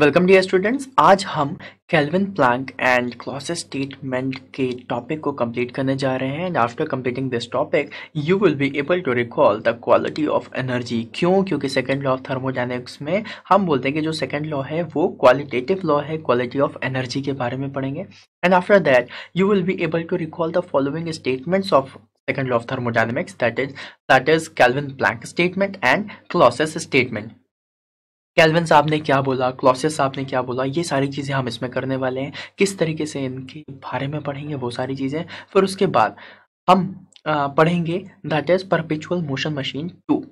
Welcome dear students आज हम Kelvin Planck and Clausius statement के टॉपिक को कंप्लीट करने जा रहे हैं and after completing this topic you will be able to recall the quality of energy क्यों क्योंकि सेकेंड लॉ ऑफ थर्मोडाइनमिक्स में हम बोलते हैं कि जो सेकेंड लॉ है वो क्वालिटेटिव लॉ है क्वालिटी ऑफ एनर्जी के बारे में पढ़ेंगे and after that you will be able to recall the following statements of second law of thermodynamics that is that is Kelvin Planck statement and Clausius statement Kelvin साहब ने क्या बोला Clausius साहब ने क्या बोला ये सारी चीज़ें हम इसमें करने वाले हैं किस तरीके से इनके बारे में पढ़ेंगे वो सारी चीज़ें फिर उसके बाद हम पढ़ेंगे that is perpetual motion machine two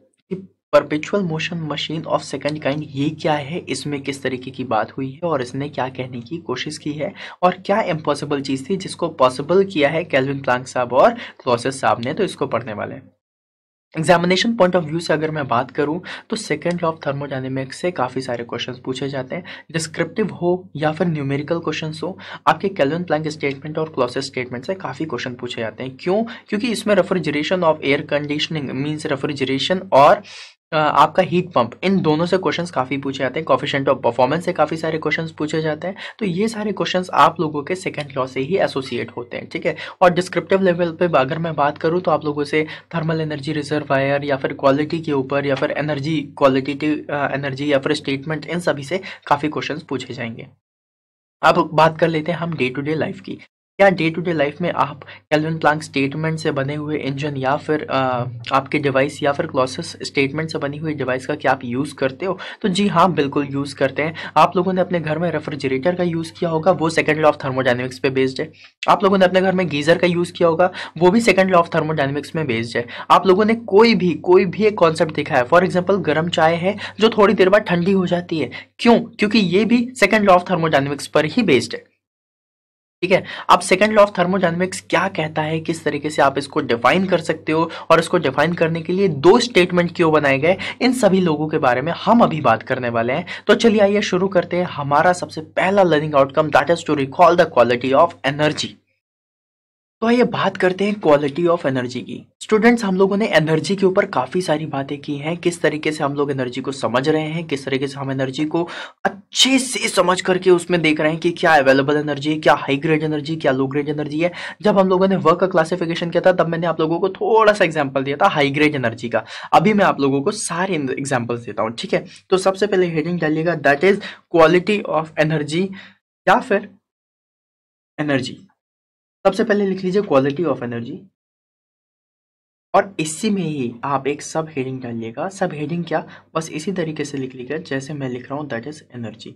perpetual motion machine of second kind ये क्या है इसमें किस तरीके की बात हुई है और इसने क्या कहने की कोशिश की है और क्या इम्पॉसिबल चीज़ थी जिसको पॉसिबल किया है कैलविन प्लांक साहब और क्लॉसियस साहब ने तो इसको पढ़ने वाले हैं एग्जामिनेशन पॉइंट ऑफ व्यू से अगर मैं बात करूं तो सेकेंड लॉ ऑफ थर्मोडाइनमिक्स से काफ़ी सारे क्वेश्चंस पूछे जाते हैं डिस्क्रिप्टिव हो या फिर न्यूमेरिकल क्वेश्चंस हो आपके कैलन प्लैंक स्टेटमेंट और क्लॉसेस स्टेटमेंट से काफ़ी क्वेश्चन पूछे जाते हैं क्यों क्योंकि इसमें refrigeration of air conditioning means refrigeration और आपका हीट पंप इन दोनों से क्वेश्चंस काफ़ी पूछे जाते हैं कॉफिशेंट ऑफ परफॉर्मेंस से काफ़ी सारे क्वेश्चंस पूछे जाते हैं तो ये सारे क्वेश्चंस आप लोगों के सेकंड लॉ से ही एसोसिएट होते हैं ठीक है और डिस्क्रिप्टिव लेवल पे अगर मैं बात करूँ तो आप लोगों से थर्मल एनर्जी रिजर्वायर या फिर क्वालिटी के ऊपर या फिर एनर्जी क्वालिटी एनर्जी या फिर स्टेटमेंट इन सभी से काफ़ी क्वेश्चन पूछे जाएंगे अब बात कर लेते हैं हम डे टू डे लाइफ की क्या डे टू डे लाइफ में आप कैलविन प्लांक स्टेटमेंट से बने हुए इंजन या फिर आ, आपके डिवाइस या फिर क्लॉसेस स्टेटमेंट से बनी हुई डिवाइस का क्या आप यूज़ करते हो तो जी हाँ बिल्कुल यूज़ करते हैं आप लोगों ने अपने घर में रेफ्रिजरेटर का यूज़ किया होगा वो सेकेंड लॉ ऑफ थर्मोडाइनमिक्स पे बेस्ड है आप लोगों ने अपने घर में गीज़र का यूज़ किया होगा वो भी सेकेंड लॉ ऑफ थर्मोडाइनमिक्स में बेस्ड है आप लोगों ने कोई भी कोई भी एक कॉन्सेप्ट देखा है फॉर एग्जाम्पल गर्म चाय है जो थोड़ी देर बाद ठंडी हो जाती है क्यों क्योंकि ये भी सेकेंड लॉ ऑफ थर्मोडाइनमिक्स पर ही बेस्ड है ठीक है अब सेकंड लॉ ऑफ थर्मोडायनेमिक्स क्या कहता है किस तरीके से आप इसको डिफाइन कर सकते हो और इसको डिफाइन करने के लिए दो स्टेटमेंट क्यों बनाए गए इन सभी लोगों के बारे में हम अभी बात करने वाले हैं तो चलिए आइए शुरू करते हैं हमारा सबसे पहला learning outcome that is to recall the quality of energy तो आइए बात करते हैं क्वालिटी ऑफ एनर्जी की स्टूडेंट्स हम लोगों ने एनर्जी के ऊपर काफ़ी सारी बातें की हैं किस तरीके से हम लोग एनर्जी को समझ रहे हैं किस तरीके से हम एनर्जी को अच्छे से समझ करके उसमें देख रहे हैं कि क्या अवेलेबल एनर्जी है क्या हाई ग्रेड एनर्जी क्या लो ग्रेड एनर्जी है जब हम लोगों ने वर्क का क्लासिफिकेशन किया था तब मैंने आप लोगों को थोड़ा सा एग्जाम्पल दिया था हाई ग्रेड एनर्जी का अभी मैं आप लोगों को सारे एग्जाम्पल्स देता हूँ ठीक है तो सबसे पहले हेडिंग डालिएगा that is quality of energy या फिर एनर्जी तो सबसे पहले लिख लीजिए क्वालिटी ऑफ एनर्जी और इसी में ही आप एक सब हेडिंग डालिएगा सब हेडिंग क्या बस इसी तरीके से लिख लीजिएगा जैसे मैं लिख रहा हूँ that is energy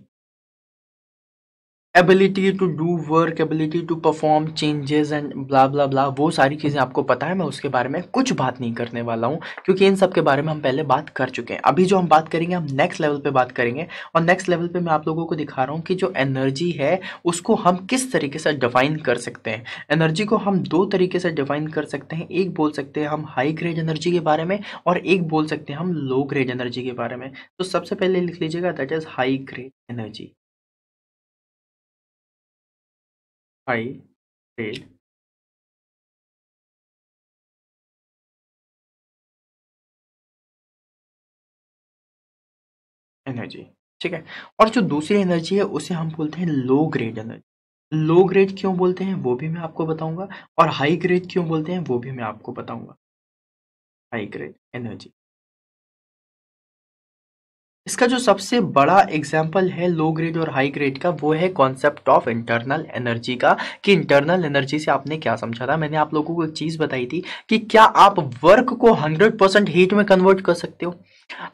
ability to do work ability to perform changes and blah blah blah वो सारी चीज़ें आपको पता है मैं उसके बारे में कुछ बात नहीं करने वाला हूँ क्योंकि इन सब के बारे में हम पहले बात कर चुके हैं अभी जो हम बात करेंगे हम नेक्स्ट लेवल पे बात करेंगे और नेक्स्ट लेवल पे मैं आप लोगों को दिखा रहा हूँ कि जो एनर्जी है उसको हम किस तरीके से डिफाइन कर सकते हैं एनर्जी को हम दो तरीके से डिफाइन कर सकते हैं एक बोल सकते हैं हम हाई ग्रेड एनर्जी के बारे में और एक बोल सकते हैं हम लो ग्रेड एनर्जी के बारे में तो सबसे पहले लिख लीजिएगा that is high grade energy I said energy ठीक है और जो दूसरी एनर्जी है उसे हम बोलते हैं low grade energy low grade क्यों बोलते हैं वो भी मैं आपको बताऊंगा और हाई ग्रेड क्यों बोलते हैं वो भी मैं आपको बताऊंगा हाई ग्रेड एनर्जी इसका जो सबसे बड़ा एग्जाम्पल है लो ग्रेड और हाई ग्रेड का वो है कॉन्सेप्ट ऑफ इंटरनल एनर्जी का कि इंटरनल एनर्जी से आपने क्या समझा था मैंने आप लोगों को एक चीज़ बताई थी कि क्या आप वर्क को 100 परसेंट हीट में कन्वर्ट कर सकते हो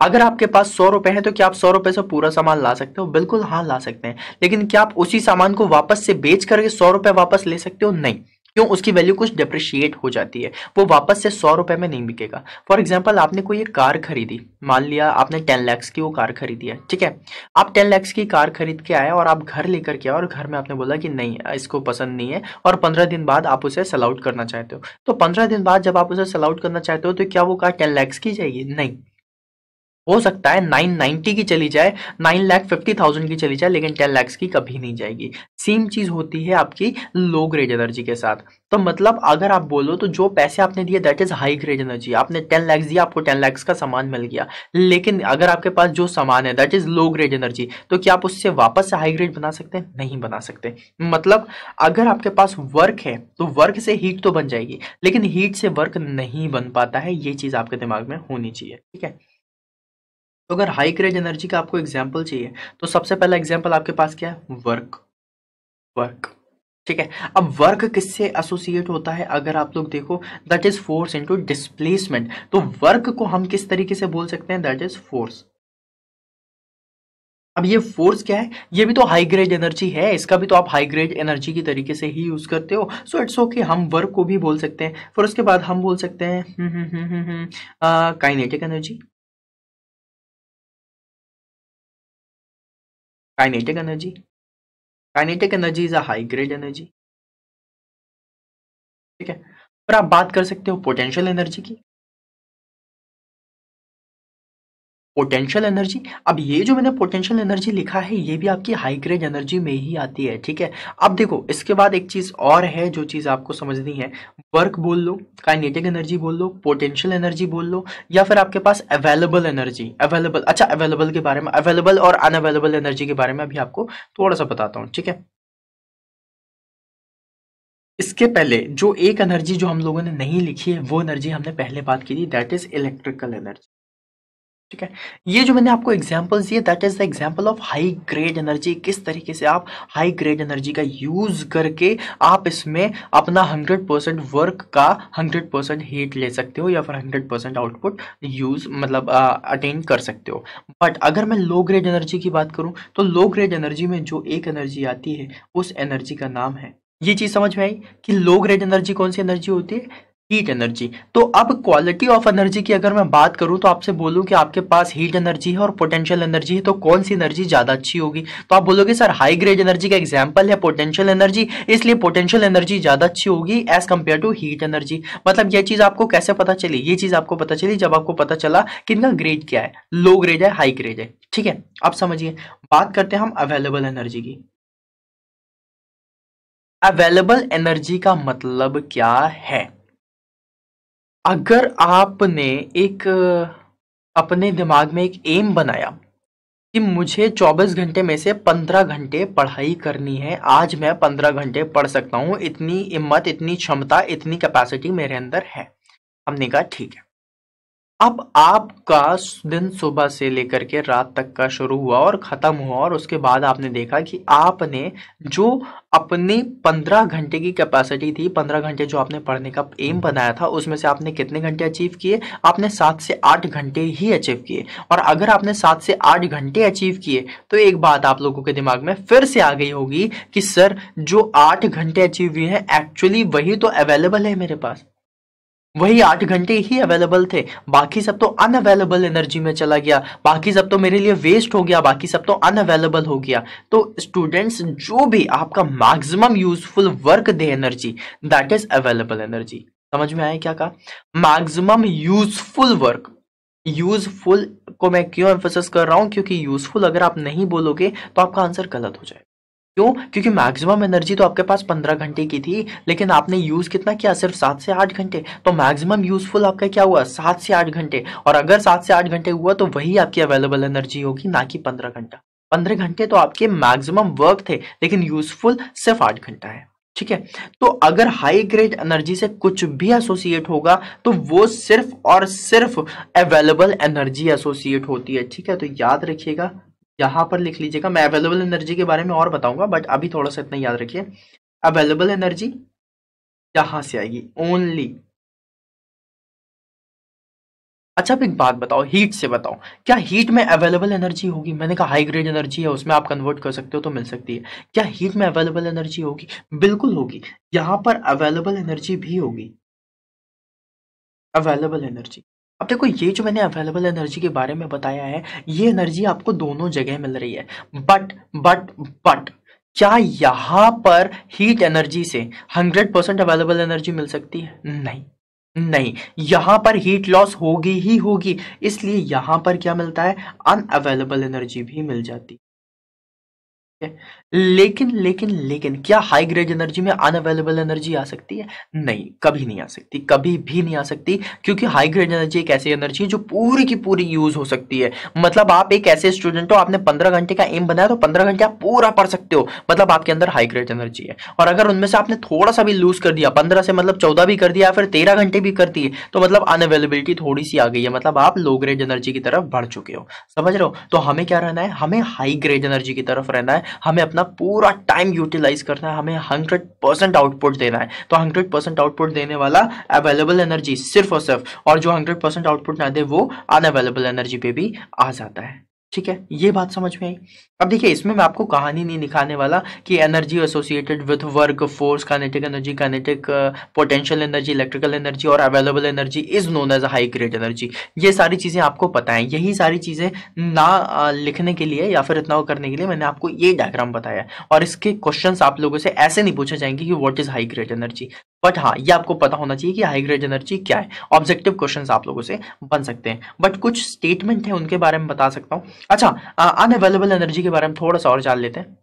अगर आपके पास सौ रुपए हैं तो क्या आप सौ रुपए से पूरा सामान ला सकते हो बिल्कुल हाँ ला सकते हैं लेकिन क्या आप उसी सामान को वापस से बेच करके सौ रुपए वापस ले सकते हो नहीं क्यों उसकी वैल्यू कुछ डिप्रिशिएट हो जाती है वो वापस से सौ रुपये में नहीं बिकेगा फॉर एग्जाम्पल आपने कोई एक कार खरीदी मान लिया आपने टेन लैक्स की वो कार खरीदी है ठीक है आप टेन लैक्स की कार खरीद के आए और आप घर लेकर के आए और घर में आपने बोला कि नहीं इसको पसंद नहीं है और पंद्रह दिन बाद आप उसे सेल आउट करना चाहते हो तो पंद्रह दिन बाद जब आप उसे सेल आउट करना चाहते हो तो क्या वो कार टेन लैक्स की जाएगी नहीं हो सकता है नाइन नाइन्टी की चली जाए नाइन लाख फिफ्टी थाउजेंड की चली जाए लेकिन टेन लैक्स की कभी नहीं जाएगी सेम चीज़ होती है आपकी लो ग्रेड एनर्जी के साथ तो मतलब अगर आप बोलो तो जो पैसे आपने दिए that is high grade energy आपने टेन लैक्स दिया आपको टेन लैक्स का सामान मिल गया लेकिन अगर आपके पास जो सामान है that is low grade energy तो क्या आप उससे वापस से हाई ग्रेड बना सकते हैं नहीं बना सकते मतलब अगर आपके पास वर्क है तो वर्क से हीट तो बन जाएगी लेकिन हीट से वर्क नहीं बन पाता है ये चीज़ आपके दिमाग में होनी चाहिए ठीक है तो अगर हाई क्रेज एनर्जी का आपको एग्जाम्पल चाहिए तो सबसे पहला एग्जाम्पल आपके पास क्या है वर्क वर्क ठीक है अब वर्क किससे एसोसिएट होता है अगर आप लोग देखो that is force into displacement तो वर्क को हम किस तरीके से बोल सकते हैं दैट इज फोर्स अब ये फोर्स क्या है ये भी तो हाई ग्रेड एनर्जी है इसका भी तो आप हाई ग्रेड एनर्जी की तरीके से ही यूज करते हो सो इट्स ओके हम वर्क को भी बोल सकते हैं फिर उसके बाद हम बोल सकते हैं kinetic hmm, energy hmm, hmm, Kinetic energy. Kinetic energy is a high grade energy. ठीक है पर आप बात कर सकते हो पोटेंशियल एनर्जी की पोटेंशियल एनर्जी अब ये जो मैंने पोटेंशियल एनर्जी लिखा है ये भी आपकी हाई ग्रेड एनर्जी में ही आती है ठीक है अब देखो इसके बाद एक चीज़ और है जो चीज़ आपको समझनी है वर्क बोल लो काइनेटिक एनर्जी बोल लो पोटेंशियल एनर्जी बोल लो या फिर आपके पास अवेलेबल एनर्जी अवेलेबल अच्छा अवेलेबल के बारे में अवेलेबल और अनअवेलेबल एनर्जी के बारे में अभी आपको थोड़ा सा बताता हूँ ठीक है इसके पहले जो एक एनर्जी जो हम लोगों ने नहीं लिखी है वो एनर्जी हमने पहले बात की थी दैट इज इलेक्ट्रिकल एनर्जी ठीक है ये जो मैंने आपको एग्जाम्पल्स दिए that is the example of high grade energy किस तरीके से आप हाई ग्रेड एनर्जी का यूज करके आप इसमें अपना 100 परसेंट वर्क का 100 परसेंट हीट ले सकते हो या फिर 100 परसेंट आउटपुट यूज मतलब अटेन कर सकते हो बट अगर मैं लो ग्रेड एनर्जी की बात करूँ तो लो ग्रेड एनर्जी में जो एक एनर्जी आती है उस एनर्जी का नाम है ये चीज़ समझ में आई कि लो ग्रेड एनर्जी कौन सी एनर्जी होती है हीट एनर्जी तो अब क्वालिटी ऑफ एनर्जी की अगर मैं बात करूं तो आपसे बोलूं कि आपके पास हीट एनर्जी है और पोटेंशियल एनर्जी है तो कौन सी एनर्जी ज़्यादा अच्छी होगी तो आप बोलोगे सर हाई ग्रेड एनर्जी का एग्जाम्पल है पोटेंशियल एनर्जी इसलिए पोटेंशियल एनर्जी ज़्यादा अच्छी होगी as compare to heat energy मतलब यह चीज़ आपको कैसे पता चली ये चीज़ आपको पता चली जब आपको पता चला कि इनका ग्रेड क्या है लो ग्रेड है हाई ग्रेड है ठीक है आप समझिए बात करते हैं हम अवेलेबल एनर्जी की अवेलेबल एनर्जी का मतलब क्या है अगर आपने एक अपने दिमाग में एक एम बनाया कि मुझे 24 घंटे में से 15 घंटे पढ़ाई करनी है आज मैं 15 घंटे पढ़ सकता हूँ इतनी हिम्मत इतनी क्षमता इतनी कैपेसिटी मेरे अंदर है हमने कहा ठीक है अब आपका दिन सुबह से लेकर के रात तक का शुरू हुआ और ख़त्म हुआ और उसके बाद आपने देखा कि आपने जो अपने पंद्रह घंटे की कैपेसिटी थी पंद्रह घंटे जो आपने पढ़ने का एम हम्म। बनाया था उसमें से आपने कितने घंटे अचीव किए आपने सात से आठ घंटे ही अचीव किए और अगर आपने सात से आठ घंटे अचीव किए तो एक बात आप लोगों के दिमाग में फिर से आ गई होगी कि सर जो आठ घंटे अचीव हुए हैं एक्चुअली वही तो अवेलेबल है मेरे पास वही आठ घंटे ही अवेलेबल थे बाकी सब तो अनअवेलेबल एनर्जी में चला गया बाकी सब तो मेरे लिए वेस्ट हो गया बाकी सब तो अनअवेलेबल हो गया तो स्टूडेंट्स जो भी आपका मैक्सिमम यूजफुल वर्क दे energy that is available energy समझ में आया क्या कहा मैक्सिमम यूजफुल वर्क यूजफुल को मैं क्यों एम्फोसिस कर रहा हूं क्योंकि यूजफुल अगर आप नहीं बोलोगे तो आपका आंसर गलत हो जाएगा क्यों क्योंकि मैक्सिमम एनर्जी तो आपके पास पंद्रह घंटे की थी लेकिन आपने यूज़ कितना किया सिर्फ सात से आठ घंटे तो मैक्सिमम यूजफुल आपका क्या हुआ सात से आठ घंटे और अगर सात से आठ घंटे हुआ तो वही आपकी अवेलेबल एनर्जी होगी ना कि पंद्रह घंटा पंद्रह घंटे तो आपके मैक्सिमम वर्क थे लेकिन यूजफुल सिर्फ आठ घंटा है ठीक है तो अगर हाई ग्रेड एनर्जी से कुछ भी एसोसिएट होगा तो वो सिर्फ और सिर्फ अवेलेबल एनर्जी एसोसिएट होती है ठीक है तो याद रखिएगा यहाँ पर लिख लीजिएगा मैं अवेलेबल एनर्जी के बारे में और बताऊंगा बट अभी थोड़ा सा इतना याद रखिए अवेलेबल एनर्जी यहां से आएगी ओनली अच्छा आप एक बात बताओ हीट से बताओ क्या हीट में अवेलेबल एनर्जी होगी मैंने कहा हाई ग्रेड एनर्जी है उसमें आप कन्वर्ट कर सकते हो तो मिल सकती है क्या हीट में अवेलेबल एनर्जी होगी बिल्कुल होगी यहां पर अवेलेबल एनर्जी भी होगी अवेलेबल एनर्जी अब देखो ये जो मैंने अवेलेबल एनर्जी के बारे में बताया है ये एनर्जी आपको दोनों जगह मिल रही है बट बट बट क्या यहां पर हीट एनर्जी से 100 परसेंट अवेलेबल एनर्जी मिल सकती है नहीं नहीं यहां पर हीट लॉस होगी ही होगी इसलिए यहां पर क्या मिलता है अनअवेलेबल एनर्जी भी मिल जाती लेकिन लेकिन लेकिन क्या हाई ग्रेड एनर्जी में अनअवेलेबल एनर्जी आ सकती है नहीं कभी नहीं आ सकती कभी भी नहीं आ सकती क्योंकि हाई ग्रेड एनर्जी एक ऐसी एनर्जी है जो पूरी की पूरी यूज हो सकती है मतलब आप एक ऐसे स्टूडेंट हो आपने पंद्रह घंटे का एम बनाया तो पंद्रह घंटे आप पूरा पढ़ सकते हो मतलब आपके अंदर हाई ग्रेड एनर्जी है और अगर उनमें से आपने थोड़ा सा भी लूज कर दिया पंद्रह से मतलब चौदह भी कर दिया फिर तेरह घंटे भी कर दिए तो मतलब अनअवेलेबिलिटी थोड़ी सी आ गई है मतलब आप लो ग्रेड एनर्जी की तरफ बढ़ चुके हो समझ रहे हो तो हमें क्या रहना है हमें हाई ग्रेड एनर्जी की तरफ रहना है हमें अपना पूरा टाइम यूटिलाइज करना है हमें हंड्रेड परसेंट आउटपुट देना है तो हंड्रेड परसेंट आउटपुट देने वाला अवेलेबल एनर्जी सिर्फ और सिर्फ और जो हंड्रेड परसेंट आउटपुट ना दे वो अवेलेबल एनर्जी पे भी आ जाता है ठीक है ये बात समझ में आई अब देखिए इसमें मैं आपको कहानी नहीं दिखाने वाला कि energy associated with work force kinetic energy kinetic potential energy electrical energy और available energy is known as high grade energy ये सारी चीज़ें आपको पता है यही सारी चीज़ें ना uh, लिखने के लिए या फिर इतना वो करने के लिए मैंने आपको ये डायग्राम बताया और इसके क्वेश्चन आप लोगों से ऐसे नहीं पूछे जाएंगे कि what is high grade energy but हाँ ये आपको पता होना चाहिए कि हाई ग्रेड एनर्जी क्या है ऑब्जेक्टिव क्वेश्चन आप लोगों से बन सकते हैं बट कुछ स्टेटमेंट है उनके बारे में बता सकता हूँ अच्छा अनअवेलेबल एनर्जी के बारे में थोड़ा सा और जान लेते हैं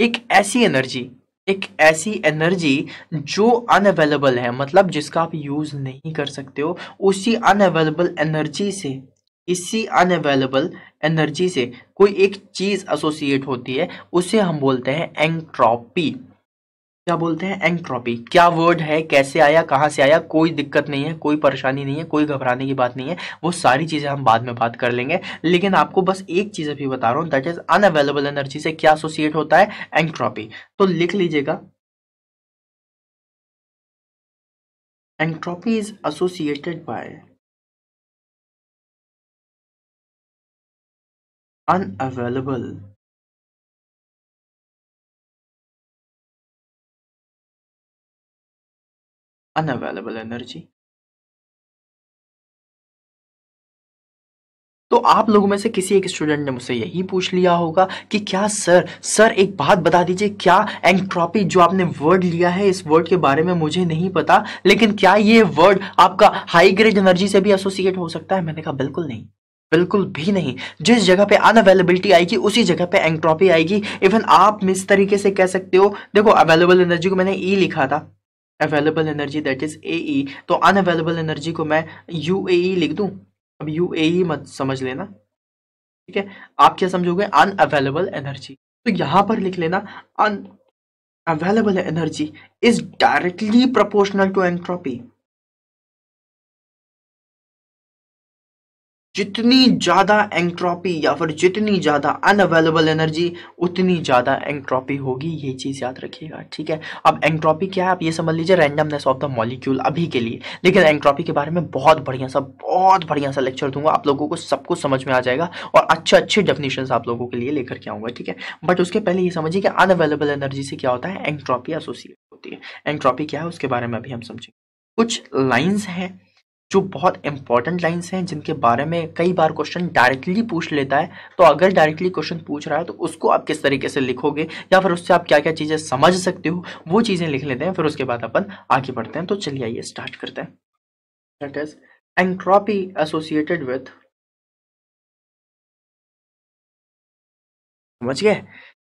एक ऐसी एनर्जी एक ऐसी एनर्जी जो अनअवेलेबल है मतलब जिसका आप यूज़ नहीं कर सकते हो उसी अनअवेलेबल एनर्जी से इसी अनअवेलेबल एनर्जी से कोई एक चीज़ एसोसिएट होती है उसे हम बोलते हैं एंट्रोपी क्या बोलते हैं एंट्रोपी क्या वर्ड है कैसे आया कहाँ से आया कोई दिक्कत नहीं है कोई परेशानी नहीं है कोई घबराने की बात नहीं है वो सारी चीज़ें हम बाद में बात कर लेंगे लेकिन आपको बस एक चीज़ अभी बता रहा हूँ दैट इज अनअवेलेबल एनर्जी से क्या एसोसिएट होता है एंट्रोपी तो लिख लीजिएगा entropy is associated by available unavailable energy तो आप लोगों में से किसी एक स्टूडेंट ने मुझसे यही पूछ लिया होगा कि क्या सर सर एक बात बता दीजिए क्या एंट्रोपी जो आपने वर्ड लिया है इस वर्ड के बारे में मुझे नहीं पता लेकिन क्या ये वर्ड आपका हाई ग्रेड एनर्जी से भी एसोसिएट हो सकता है मैंने कहा बिल्कुल नहीं बिल्कुल भी नहीं जिस जगह पे अनअवेलेबिलिटी आएगी उसी जगह पे एंट्रोपी आएगी इवन आप इस तरीके से कह सकते हो देखो अवेलेबल एनर्जी को मैंने ई लिखा था available energy that is A E तो अनअवेलेबल एनर्जी को मैं यू ए ई लिख दूँ अब यू ए ई मत समझ लेना ठीक है आप क्या समझोगे अनअवेलेबल एनर्जी तो यहाँ पर लिख लेना unavailable energy is directly proportional to entropy जितनी ज़्यादा एंट्रोपी या फिर जितनी ज़्यादा अनअवेलेबल एनर्जी उतनी ज़्यादा एंट्रॉपी होगी ये चीज़ याद रखिएगा ठीक है अब एंट्रॉपी क्या है आप ये समझ लीजिए रैंडमनेस ऑफ द मॉलिक्यूल अभी के लिए लेकिन एंट्रॉपी के बारे में बहुत बढ़िया सा बहुत बढ़िया सा लेक्चर दूंगा आप लोगों को सब कुछ समझ में आ जाएगा और अच्छे अच्छे डेफिनेशन आप लोगों के लिए लेकर के आऊँगा ठीक है बट उसके पहले ये समझिए कि अनअवेलेबल एनर्जी से क्या होता है एंट्रॉपी एसोसिएट होती है एंट्रॉपी क्या है उसके बारे में अभी हम समझेंगे कुछ लाइन्स हैं जो बहुत इंपॉर्टेंट लाइंस हैं जिनके बारे में कई बार क्वेश्चन डायरेक्टली पूछ लेता है तो अगर डायरेक्टली क्वेश्चन पूछ रहा है तो उसको आप किस तरीके से लिखोगे या फिर उससे आप क्या क्या चीज़ें समझ सकते हो वो चीज़ें लिख लेते हैं फिर उसके बाद अपन आगे बढ़ते हैं तो चलिए आइए स्टार्ट करते हैं दैट इज एसोसिएटेड विथ समझ गए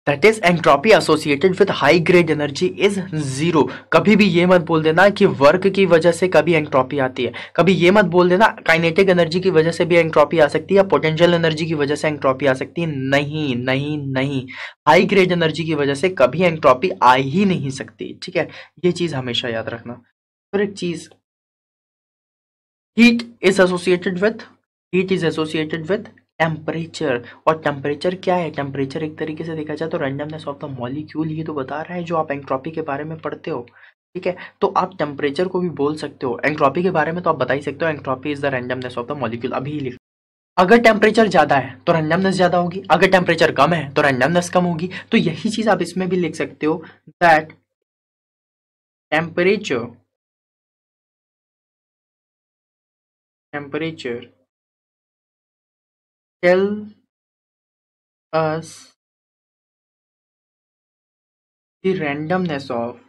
that is entropy associated with high grade energy is zero कभी भी ये मत बोल देना कि वर्क की वजह से कभी एंट्रॉपी आती है कभी ये मत बोल देना काइनेटिक एनर्जी की वजह से भी एंट्रॉपी आ सकती है या पोटेंशियल एनर्जी की वजह से एंट्रॉपी आ सकती है नहीं नहीं नहीं हाई ग्रेड एनर्जी की वजह से कभी एंट्रॉपी आ ही नहीं सकती ठीक है ये चीज हमेशा याद रखना फिर एक चीज heat is associated with heat is associated with temperature और टेम्परेचर क्या है टेम्परेचर एक तरीके से देखा जाए तो रैंडमनेस ऑफ द मॉलिक्यूल ये तो बता रहा है जो आप एंट्रोपी के बारे में पढ़ते हो ठीक है तो आप टेम्परेचर को भी बोल सकते हो एंट्रोपी के बारे में तो आप बता ही सकते हो entropy is the randomness of the molecule अभी ही लिख अगर टेम्परेचर ज़्यादा है तो रैंडमनेस ज़्यादा होगी अगर टेम्परेचर कम है तो रैंडमनेस कम होगी तो यही चीज़ आप इसमें भी लिख सकते हो that temperature temperature tell us the randomness of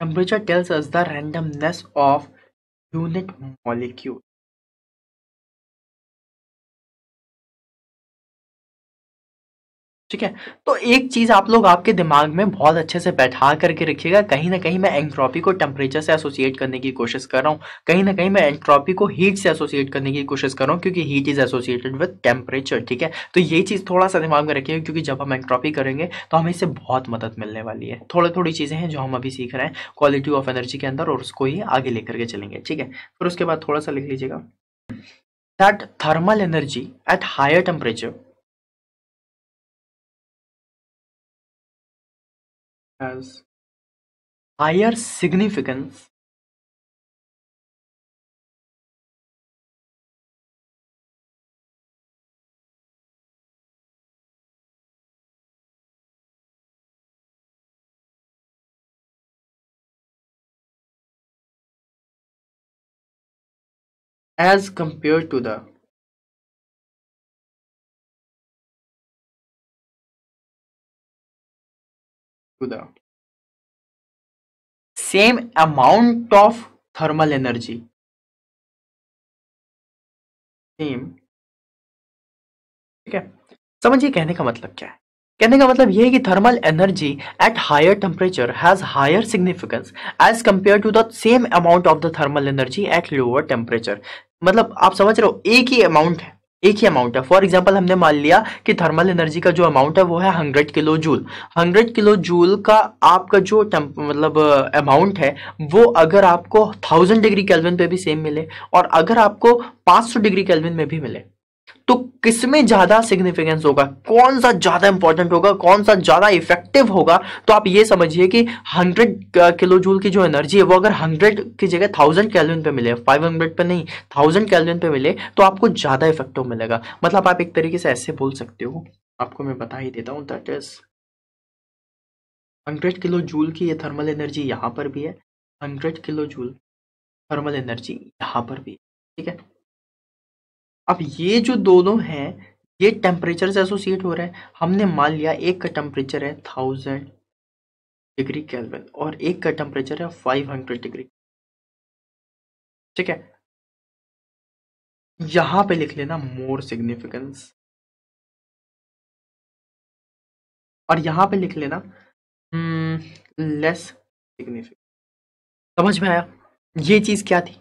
temperature tells us the randomness of unit molecule ठीक है तो एक चीज़ आप लोग आपके दिमाग में बहुत अच्छे से बैठा करके रखिएगा कहीं ना कहीं मैं एंट्रॉपी को टेम्परेचर से एसोसिएट करने की कोशिश कर रहा हूँ कहीं ना कहीं मैं एंट्रॉपी को हीट से एसोसिएट करने की कोशिश कर रहा हूँ क्योंकि heat is associated with temperature ठीक है तो ये चीज़ थोड़ा सा दिमाग में रखिएगा क्योंकि जब हम एंट्रॉपी करेंगे तो हमें इससे बहुत मदद मिलने वाली है थोड़ी थोड़ी चीज़ें हैं जो हम अभी सीख रहे हैं क्वालिटी ऑफ एनर्जी के अंदर और उसको ही आगे लेकर के चलेंगे ठीक है फिर उसके बाद थोड़ा सा लिख लीजिएगा that thermal energy at higher temperature has higher significance as compared to the to the same amount of thermal energy same ठीक है समझिए कहने का मतलब क्या है कहने का मतलब यह है कि thermal energy at higher temperature has higher significance as compare to the same amount of the thermal energy at lower temperature मतलब आप समझ रहे हो एक ही अमाउंट है एक ही अमाउंट है फॉर एग्जाम्पल हमने मान लिया कि थर्मल एनर्जी का जो अमाउंट है वो है hundred kilo joule hundred kilo joule का आपका जो मतलब अमाउंट uh, है वो अगर आपको थाउजेंड डिग्री कैलविन पे भी सेम मिले और अगर आपको पांच सौ डिग्री कैलविन में भी मिले तो किसमें ज्यादा सिग्निफिकेंस होगा कौन सा ज्यादा इंपॉर्टेंट होगा कौन सा ज्यादा इफेक्टिव होगा तो आप ये समझिए कि 100 किलो जूल की जो एनर्जी है वो अगर 100 की जगह 1000 कैलोरी पे मिले 500 पे नहीं 1000 कैलोरी पे मिले तो आपको ज्यादा इफेक्टिव मिलेगा मतलब आप एक तरीके से ऐसे बोल सकते हो आपको मैं बता ही देता हूँ that is hundred kilo joule की ये थर्मल एनर्जी यहाँ पर भी है hundred kilo joule thermal energy यहाँ पर भी है ठीक है अब ये जो दोनों हैं ये टेम्परेचर से एसोसिएट हो रहे हैं हमने मान लिया एक का टेम्परेचर है थाउजेंड डिग्री केल्विन और एक का टेम्परेचर है फाइव हंड्रेड डिग्री ठीक है यहां पे लिख लेना मोर सिग्निफिकेंस और यहां पे लिख लेना लेस हम्म, सिग्निफिकेंस समझ में आया ये चीज क्या थी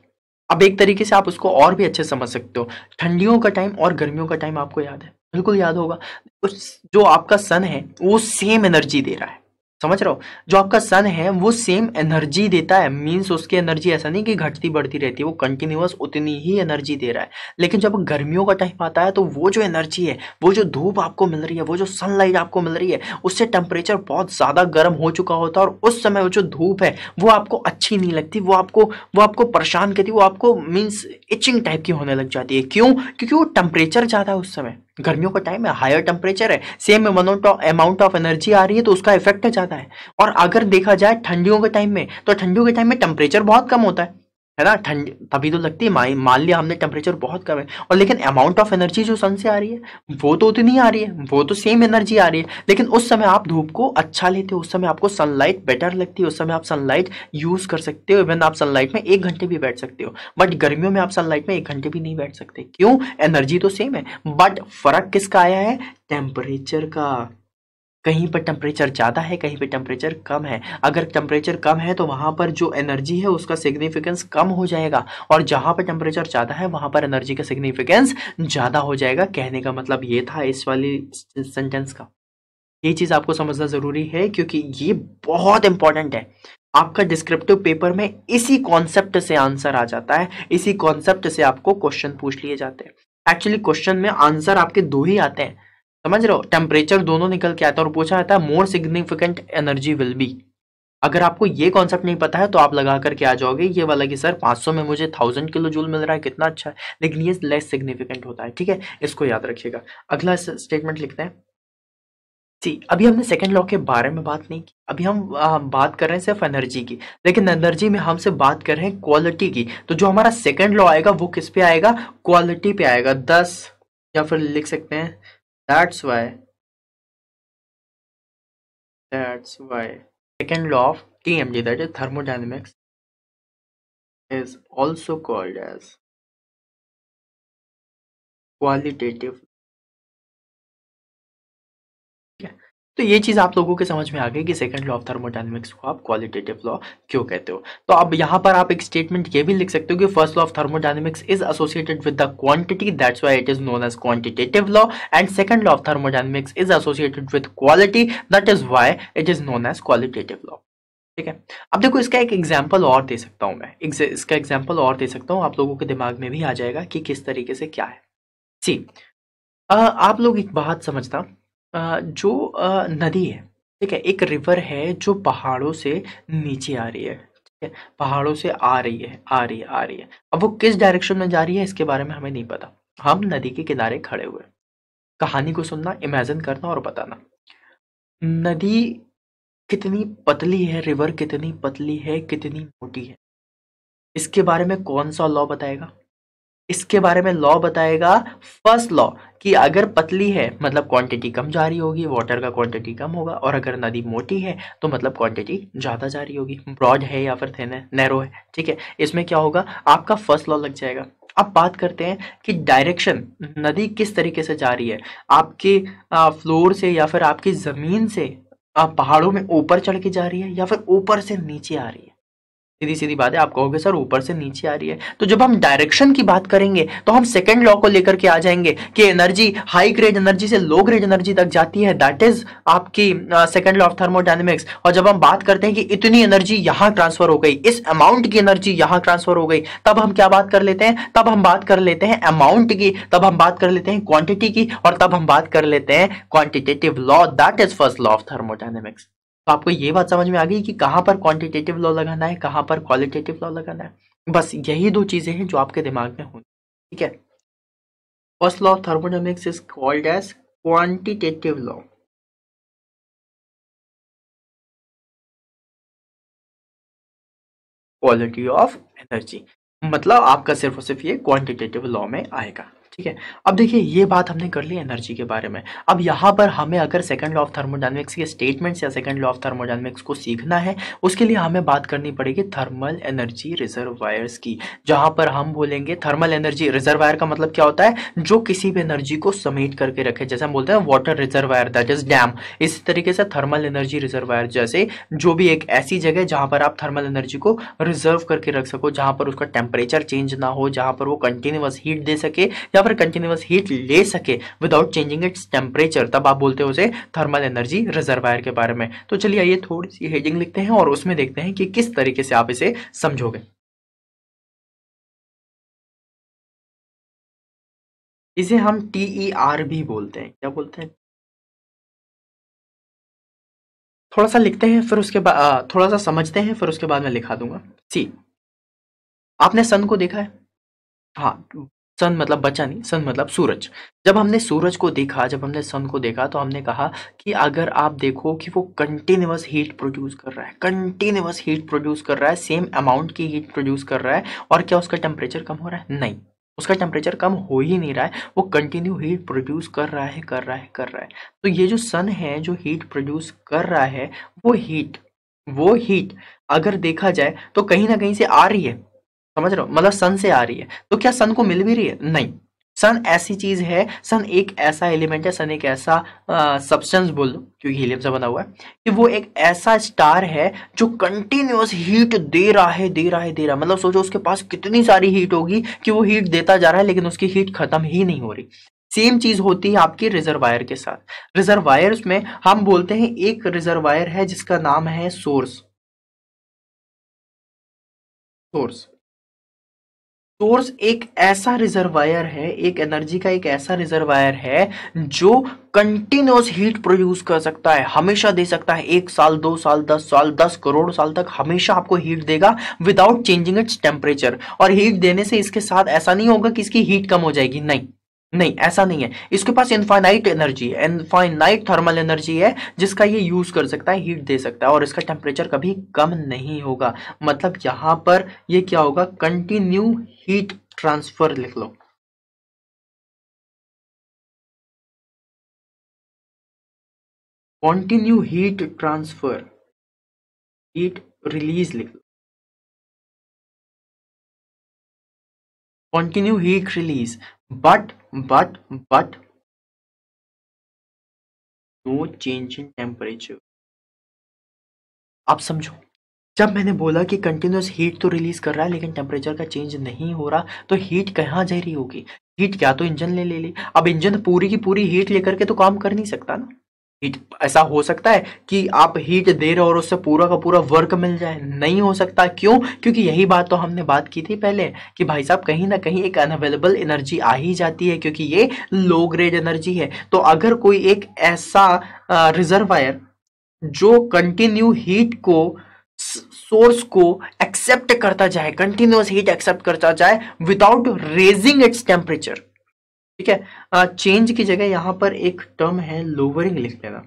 अब एक तरीके से आप उसको और भी अच्छे समझ सकते हो ठंडियों का टाइम और गर्मियों का टाइम आपको याद है बिल्कुल याद होगा उस जो आपका सन है वो सेम एनर्जी दे रहा है समझ रहे हो जो आपका सन है वो सेम एनर्जी देता है मीन्स उसकी एनर्जी ऐसा नहीं कि घटती बढ़ती रहती है वो कंटिन्यूस उतनी ही एनर्जी दे रहा है लेकिन जब गर्मियों का टाइम आता है तो वो जो एनर्जी है वो जो धूप आपको मिल रही है वो जो सनलाइट आपको मिल रही है उससे टेम्परेचर बहुत ज़्यादा गर्म हो चुका होता है और उस समय वो जो धूप है वो आपको अच्छी नहीं लगती वो आपको वो आपको परेशान करती वो आपको मीन्स इचिंग टाइप की होने लग जाती है क्यों क्योंकि वो टेम्परेचर ज़्यादा है उस समय गर्मियों का टाइम है हायर टेम्परेचर है same amount of amount of energy आ रही है तो उसका इफेक्ट ज़्यादा है और अगर देखा जाए ठंडियों के टाइम में तो ठंडियों के टाइम में टेम्परेचर बहुत कम होता है है ना ठंड तभी तो लगती है मान लिया हमने टेम्परेचर बहुत कम है और लेकिन अमाउंट ऑफ एनर्जी जो सन से आ रही है वो तो उतनी आ रही है वो तो सेम एनर्जी आ रही है लेकिन उस समय आप धूप को अच्छा लेते हो उस समय आपको सनलाइट बेटर लगती है उस समय आप सनलाइट यूज़ कर सकते हो इवन आप सनलाइट में एक घंटे भी बैठ सकते हो बट गर्मियों में आप सनलाइट में एक घंटे भी नहीं बैठ सकते क्यों एनर्जी तो सेम है बट फर्क किसका आया है टेम्परेचर का कहीं पर टेम्परेचर ज़्यादा है कहीं पर टेम्परेचर कम है अगर टेम्परेचर कम है तो वहाँ पर जो एनर्जी है उसका सिग्निफिकेंस कम हो जाएगा और जहाँ पर टेम्परेचर ज़्यादा है वहाँ पर एनर्जी का सिग्निफिकेंस ज़्यादा हो जाएगा कहने का मतलब ये था इस वाली सेंटेंस का ये चीज़ आपको समझना ज़रूरी है क्योंकि ये बहुत इंपॉर्टेंट है आपका डिस्क्रिप्टिव पेपर में इसी कॉन्सेप्ट से आंसर आ जाता है इसी कॉन्सेप्ट से आपको क्वेश्चन पूछ लिए जाते हैं एक्चुअली क्वेश्चन में आंसर आपके दो ही आते हैं समझ रहे हो टेम्परेचर दोनों निकल के आता है और पूछा जाता है more significant energy will be अगर आपको ये कॉन्सेप्ट नहीं पता है तो आप लगा करके आ जाओगे ये वाला कि सर 500 में मुझे 1000 किलो जूल मिल रहा है कितना अच्छा है लेकिन ये लेस सिग्निफिकेंट होता है ठीक है इसको याद रखिएगा अगला स्टेटमेंट लिखते हैं जी अभी हमने सेकेंड लॉ के बारे में बात नहीं की अभी हम आ, बात कर रहे हैं सिर्फ एनर्जी की लेकिन एनर्जी में हमसे बात कर रहे हैं क्वालिटी की तो जो हमारा सेकेंड लॉ आएगा वो किस पे आएगा क्वालिटी पे आएगा दस या फिर लिख सकते हैं That's why that's why second law of TMD that is thermodynamics is also called as qualitative तो ये चीज़ आप लोगों के समझ में आ गई कि सेकंड लॉ ऑफ थर्मोडाइनमिक्स को आप क्वालिटेटिव लॉ क्यों कहते हो तो अब यहाँ पर आप एक स्टेटमेंट ये भी लिख सकते हो कि first law of thermodynamics is associated with the quantity that's why it is known as quantitative law and second law of thermodynamics is associated with quality that is why it is known as qualitative law ठीक है अब देखो इसका एक example और दे सकता हूँ मैं इसका एग्जाम्पल और दे सकता हूँ आप लोगों के दिमाग में भी आ जाएगा कि किस तरीके से क्या है सी आप लोग एक बात समझना जो नदी है ठीक है एक रिवर है जो पहाड़ों से नीचे आ रही है ठीक है पहाड़ों से आ रही है आ रही है आ रही है अब वो किस डायरेक्शन में जा रही है इसके बारे में हमें नहीं पता हम नदी के किनारे खड़े हुए कहानी को सुनना इमेजिन करना और बताना नदी कितनी पतली है रिवर कितनी पतली है कितनी मोटी है इसके बारे में कौन सा लॉ बताएगा इसके बारे में लॉ बताएगा फर्स्ट लॉ कि अगर पतली है मतलब क्वांटिटी कम जा रही होगी वाटर का क्वांटिटी कम होगा और अगर नदी मोटी है तो मतलब क्वांटिटी ज़्यादा जा रही होगी ब्रॉड है या फिर थिन है नैरो है ठीक है इसमें क्या होगा आपका फर्स्ट लॉ लग जाएगा अब बात करते हैं कि डायरेक्शन नदी किस तरीके से जा रही है आपके फ्लोर से या फिर आपकी ज़मीन से पहाड़ों में ऊपर चढ़ के जा रही है या फिर ऊपर से नीचे आ रही है सीधी सीधी बात है आप कहोगे सर ऊपर से नीचे आ रही है तो जब हम डायरेक्शन की बात करेंगे तो हम सेकेंड लॉ को लेकर के आ जाएंगे कि एनर्जी हाई ग्रेड एनर्जी से लो ग्रेड एनर्जी तक जाती है दैट इज आपकी सेकेंड लॉ ऑफ थर्मोडाइनमिक्स और जब हम बात करते हैं कि इतनी एनर्जी यहाँ ट्रांसफर हो गई इस अमाउंट की एनर्जी यहाँ ट्रांसफर हो गई तब हम क्या बात कर लेते हैं तब हम बात कर लेते हैं अमाउंट की तब हम बात कर लेते हैं क्वांटिटी की और तब हम बात कर लेते हैं quantitative law that is first law of thermodynamics तो आपको ये बात समझ में आ गई कि कहाँ पर क्वांटिटेटिव लॉ लगाना है कहाँ पर क्वालिटेटिव लॉ लगाना है बस यही दो चीज़ें हैं जो आपके दिमाग में होनी ठीक है first law of thermodynamics is called as quantitative law quality of energy मतलब आपका सिर्फ और सिर्फ ये क्वांटिटेटिव लॉ में आएगा ठीक है अब देखिए ये बात हमने कर ली एनर्जी के बारे में अब यहाँ पर हमें अगर सेकंड लॉ ऑफ थर्मोडाइनमिक्स के स्टेटमेंट्स या सेकंड लॉ ऑफ थर्मोडाइनमिक्स को सीखना है उसके लिए हमें बात करनी पड़ेगी थर्मल एनर्जी रिजर्वायर्स की जहाँ पर हम बोलेंगे थर्मल एनर्जी रिजर्वायर का मतलब क्या होता है जो किसी भी एनर्जी को समेट करके रखे जैसे हम बोलते हैं water reservoir that is dam इस तरीके से थर्मल एनर्जी रिजर्वायर जैसे जो भी एक ऐसी जगह जहाँ पर आप थर्मल एनर्जी को रिजर्व करके रख सको जहाँ पर उसका टेम्परेचर चेंज ना हो जहाँ पर वो कंटिन्यूस हीट दे सके या पर कंटिन्यूस हीट ले सके विदाउट चेंजिंग इट्स टेम्परेचर तब आप बोलते हो उसे थर्मल एनर्जी रिजर्वायर के बारे में तो चलिए आइए थोड़ी सी हेजिंग लिखते हैं और उसमें देखते हैं कि किस तरीके से आप इसे समझोगे इसे हम टी ई आर भी बोलते हैं क्या बोलते हैं थोड़ा सा लिखते हैं फिर उसके बाद थोड़ा सा समझते हैं फिर उसके बाद मैं लिखा दूंगा सी आपने सन को देखा है हाँ सन मतलब बचा नहीं सन मतलब सूरज जब हमने सूरज को देखा जब हमने सन को देखा तो हमने कहा कि अगर आप देखो कि वो कंटिन्यूस हीट प्रोड्यूस कर रहा है कंटिन्यूस हीट प्रोड्यूस कर रहा है सेम अमाउंट की हीट प्रोड्यूस कर रहा है और क्या उसका टेम्परेचर कम हो रहा है नहीं उसका टेम्परेचर कम हो ही नहीं रहा है वो कंटिन्यू हीट प्रोड्यूस कर रहा है कर रहा है कर रहा है तो ये जो सन है जो हीट प्रोड्यूस कर रहा है वो हीट वो हीट अगर देखा जाए तो कहीं ना कहीं से आ रही है समझ रहे हो मतलब सन से आ रही है तो क्या सन को मिल भी रही है नहीं सन ऐसी चीज है सन एक ऐसा एलिमेंट है सन एक ऐसा सब्सटेंस बोल दो क्योंकि हीलियम से बना हुआ है कि वो एक ऐसा स्टार है जो कंटिन्यूस हीट दे रहा है दे रहा है दे रहा है मतलब सोचो उसके पास कितनी सारी हीट होगी कि वो हीट देता जा रहा है लेकिन उसकी हीट खत्म ही नहीं हो रही सेम चीज होती है आपकी रिजर्वायर के साथ रिजर्वायर में हम बोलते हैं एक रिजर्वायर है जिसका नाम है सोर्स सोर्स सोर्स एक ऐसा रिजर्वायर है एक एनर्जी का एक ऐसा रिजर्वायर है जो कंटिन्यूस हीट प्रोड्यूस कर सकता है हमेशा दे सकता है एक साल दो साल दस साल दस करोड़ साल तक हमेशा आपको हीट देगा विदाउट चेंजिंग इट्स टेम्परेचर और हीट देने से इसके साथ ऐसा नहीं होगा कि इसकी हीट कम हो जाएगी नहीं नहीं ऐसा नहीं है इसके पास इनफाइनाइट एनर्जी है इनफाइनाइट थर्मल एनर्जी है जिसका ये यूज़ कर सकता है हीट दे सकता है और इसका टेम्परेचर कभी कम नहीं होगा मतलब यहां पर ये क्या होगा कंटिन्यू हीट ट्रांसफर लिख लो continue heat transfer heat release लिख लो continue heat release but but but no change in temperature आप समझो जब मैंने बोला कि कंटिन्यूस हीट तो रिलीज कर रहा है लेकिन टेम्परेचर का चेंज नहीं हो रहा तो हीट कहाँ जा रही होगी हीट क्या तो इंजन ले ले ली अब इंजन पूरी की पूरी हीट लेकर के तो काम कर नहीं सकता ना ऐसा हो सकता है कि आप हीट दे रहे हो और उससे पूरा का पूरा वर्क मिल जाए नहीं हो सकता क्यों क्योंकि यही बात तो हमने बात की थी पहले कि भाई साहब कहीं ना कहीं एक अनअवेलेबल एनर्जी आ ही जाती है क्योंकि ये लो ग्रेड एनर्जी है तो अगर कोई एक ऐसा रिजर्वायर जो कंटिन्यू हीट को सोर्स को एक्सेप्ट करता जाए कंटिन्यूस हीट एक्सेप्ट करता जाए विदाउट रेजिंग इट्स टेम्परेचर ठीक है चेंज की जगह यहां पर एक टर्म है लोवरिंग लिख देना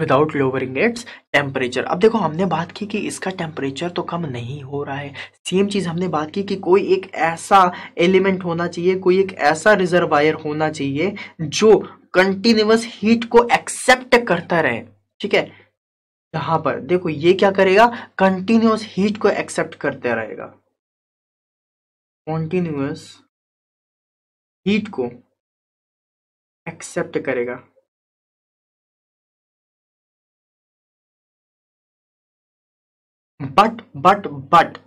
विदाउट लोवरिंग इट्स टेम्परेचर अब देखो हमने बात की कि इसका टेम्परेचर तो कम नहीं हो रहा है सेम चीज़ हमने बात की कि कोई एक ऐसा एलिमेंट होना चाहिए कोई एक ऐसा रिजर्वायर होना चाहिए जो कंटिन्यूस हीट को एक्सेप्ट करता रहे ठीक है यहाँ पर देखो ये क्या करेगा कंटिन्यूस हीट को एक्सेप्ट करते रहेगा कॉन्टिन्यूस हीट को एक्सेप्ट करेगा बट बट बट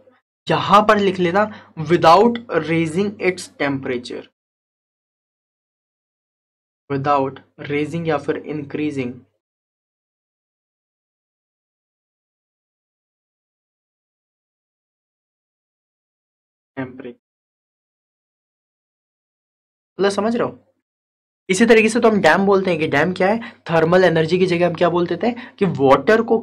यहां पर लिख लेना without raising its temperature without raising या फिर इंक्रीजिंग टेम्परेचर मतलब समझ रहे हो इसी तरीके से तो हम डैम बोलते हैं कि डैम क्या है थर्मल एनर्जी की जगह हम क्या बोलते थे कि वाटर को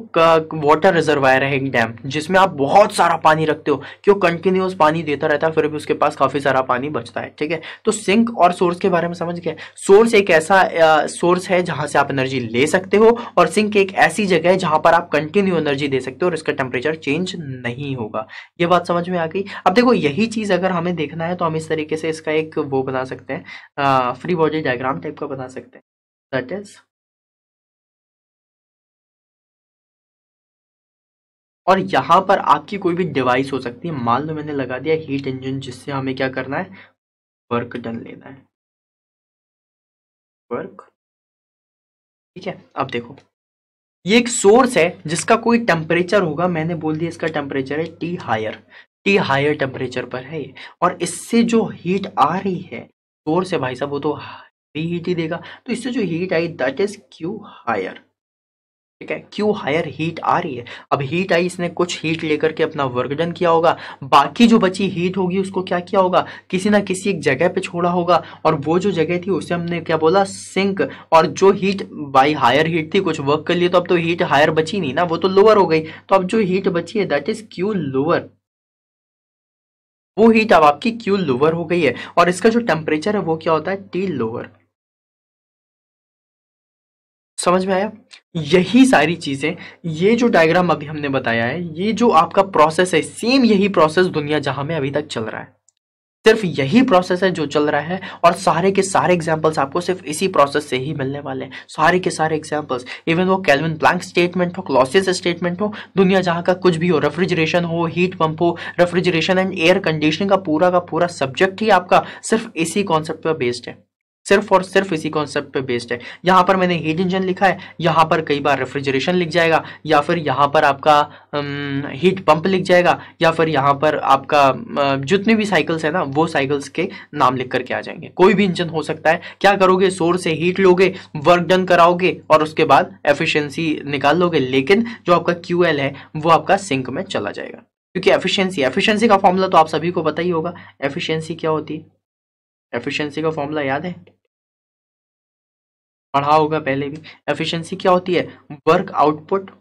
वाटर रिजर्वायर है एक डैम जिसमें आप बहुत सारा पानी रखते हो क्यों कंटिन्यूस पानी देता रहता है फिर भी उसके पास काफ़ी सारा पानी बचता है ठीक है तो सिंक और सोर्स के बारे में समझ गए सोर्स एक ऐसा सोर्स है जहां से आप एनर्जी ले सकते हो और सिंक एक ऐसी जगह है जहां पर आप कंटिन्यू एनर्जी दे सकते हो और इसका टेम्परेचर चेंज नहीं होगा ये बात समझ में आ गई अब देखो यही चीज़ अगर हमें देखना है तो हम इस तरीके से इसका एक वो बना सकते हैं फ्री बॉडी डायग्राम टाइप का बना सकते हैं दैट इज और यहां पर आपकी कोई भी डिवाइस हो सकती है मान लो मैंने लगा दिया हीट इंजन जिससे हमें क्या करना है वर्क डन लेना है वर्क ठीक है अब देखो ये एक सोर्स है जिसका कोई टेम्परेचर होगा मैंने बोल दिया इसका टेम्परेचर है T higher T higher temperature पर है ये और इससे जो हीट आ रही है सोर्स है भाई साहब वो तो भी हीट ही देगा तो इससे जो हीट आई दैट इज क्यू हायर ठीक है क्यू हायर हीट आ रही है अब हीट आई इसने कुछ हीट लेकर के अपना वर्क डन किया होगा बाकी जो बची हीट होगी उसको क्या किया होगा किसी ना किसी एक जगह पे छोड़ा होगा और वो जो जगह थी उसे हमने क्या बोला सिंक और जो हीट बाई हायर हीट थी कुछ वर्क कर लिए तो अब तो हीट हायर बची नहीं ना वो तो लोअर हो गई तो अब जो हीट बची है दैट इज क्यू लोअर वो हीट अब आपकी क्यू लोअर हो गई है और इसका जो टेम्परेचर है वो क्या होता है टी लोअर समझ में आया यही सारी चीज़ें ये जो डायग्राम अभी हमने बताया है ये जो आपका प्रोसेस है सेम यही प्रोसेस दुनिया जहां में अभी तक चल रहा है सिर्फ यही प्रोसेस है जो चल रहा है और सारे के सारे एग्जाम्पल्स आपको सिर्फ इसी प्रोसेस से ही मिलने वाले हैं सारे के सारे एग्जाम्पल्स इवन वो कैलविन प्लैंक स्टेटमेंट हो क्लॉसियस स्टेटमेंट हो दुनिया जहाँ का कुछ भी हो रेफ्रिजरेशन हो हीट पंप हो रेफ्रिजरेशन एंड एयर कंडीशनिंग का पूरा का पूरा सब्जेक्ट ही आपका सिर्फ इसी कॉन्सेप्ट पर बेस्ड है सिर्फ और सिर्फ इसी कॉन्सेप्ट पे बेस्ड है यहाँ पर मैंने हीट इंजन लिखा है यहाँ पर कई बार रेफ्रिजरेशन लिख जाएगा या फिर यहाँ पर आपका हीट um, पंप लिख जाएगा या फिर यहाँ पर आपका uh, जितने भी साइकिल्स है ना वो साइकिल्स के नाम लिख करके आ जाएंगे कोई भी इंजन हो सकता है क्या करोगे सोर से हीट लोगे वर्क डन कराओगे और उसके बाद एफिशियंसी निकाल लोगे लेकिन जो आपका क्यू है वो आपका सिंक में चला जाएगा क्योंकि एफिशियंसी एफिशियंसी का फॉर्मूला तो आप सभी को पता ही होगा एफिशियंसी क्या होती है एफिशियंसी का फॉर्मूला याद है पढ़ा होगा पहले भी एफिशिएंसी क्या होती है work output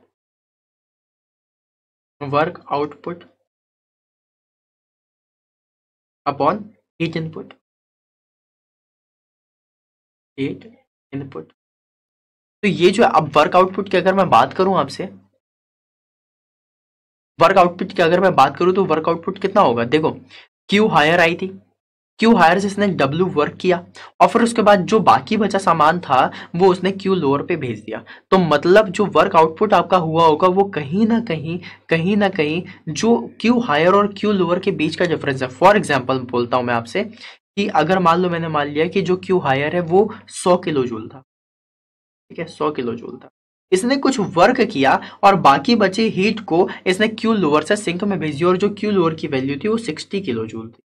work output upon heat input heat input तो ये जो अब वर्क आउटपुट की अगर मैं बात करूं आपसे वर्क आउटपुट की अगर मैं बात करूं तो वर्क आउटपुट कितना होगा देखो क्यू हायर आई थी क्यू हायर से इसने डब्ल्यू वर्क किया और फिर उसके बाद जो बाकी बचा सामान था वो उसने क्यू लोअर पे भेज दिया तो मतलब जो वर्क आउटपुट आपका हुआ होगा वो कहीं ना कहीं कहीं ना कहीं जो क्यू हायर और क्यू लोअर के बीच का डिफरेंस है फॉर एग्जाम्पल बोलता हूँ मैं आपसे कि अगर मान लो मैंने मान लिया कि जो क्यू हायर है वो सौ किलो जूल था ठीक है सौ किलो जूल था इसने कुछ वर्क किया और बाकी बचे हीट को इसने क्यू लोअर से सिंक में भेजी और जो क्यू लोअर की वैल्यू थी वो सिक्सटी किलो जूल थी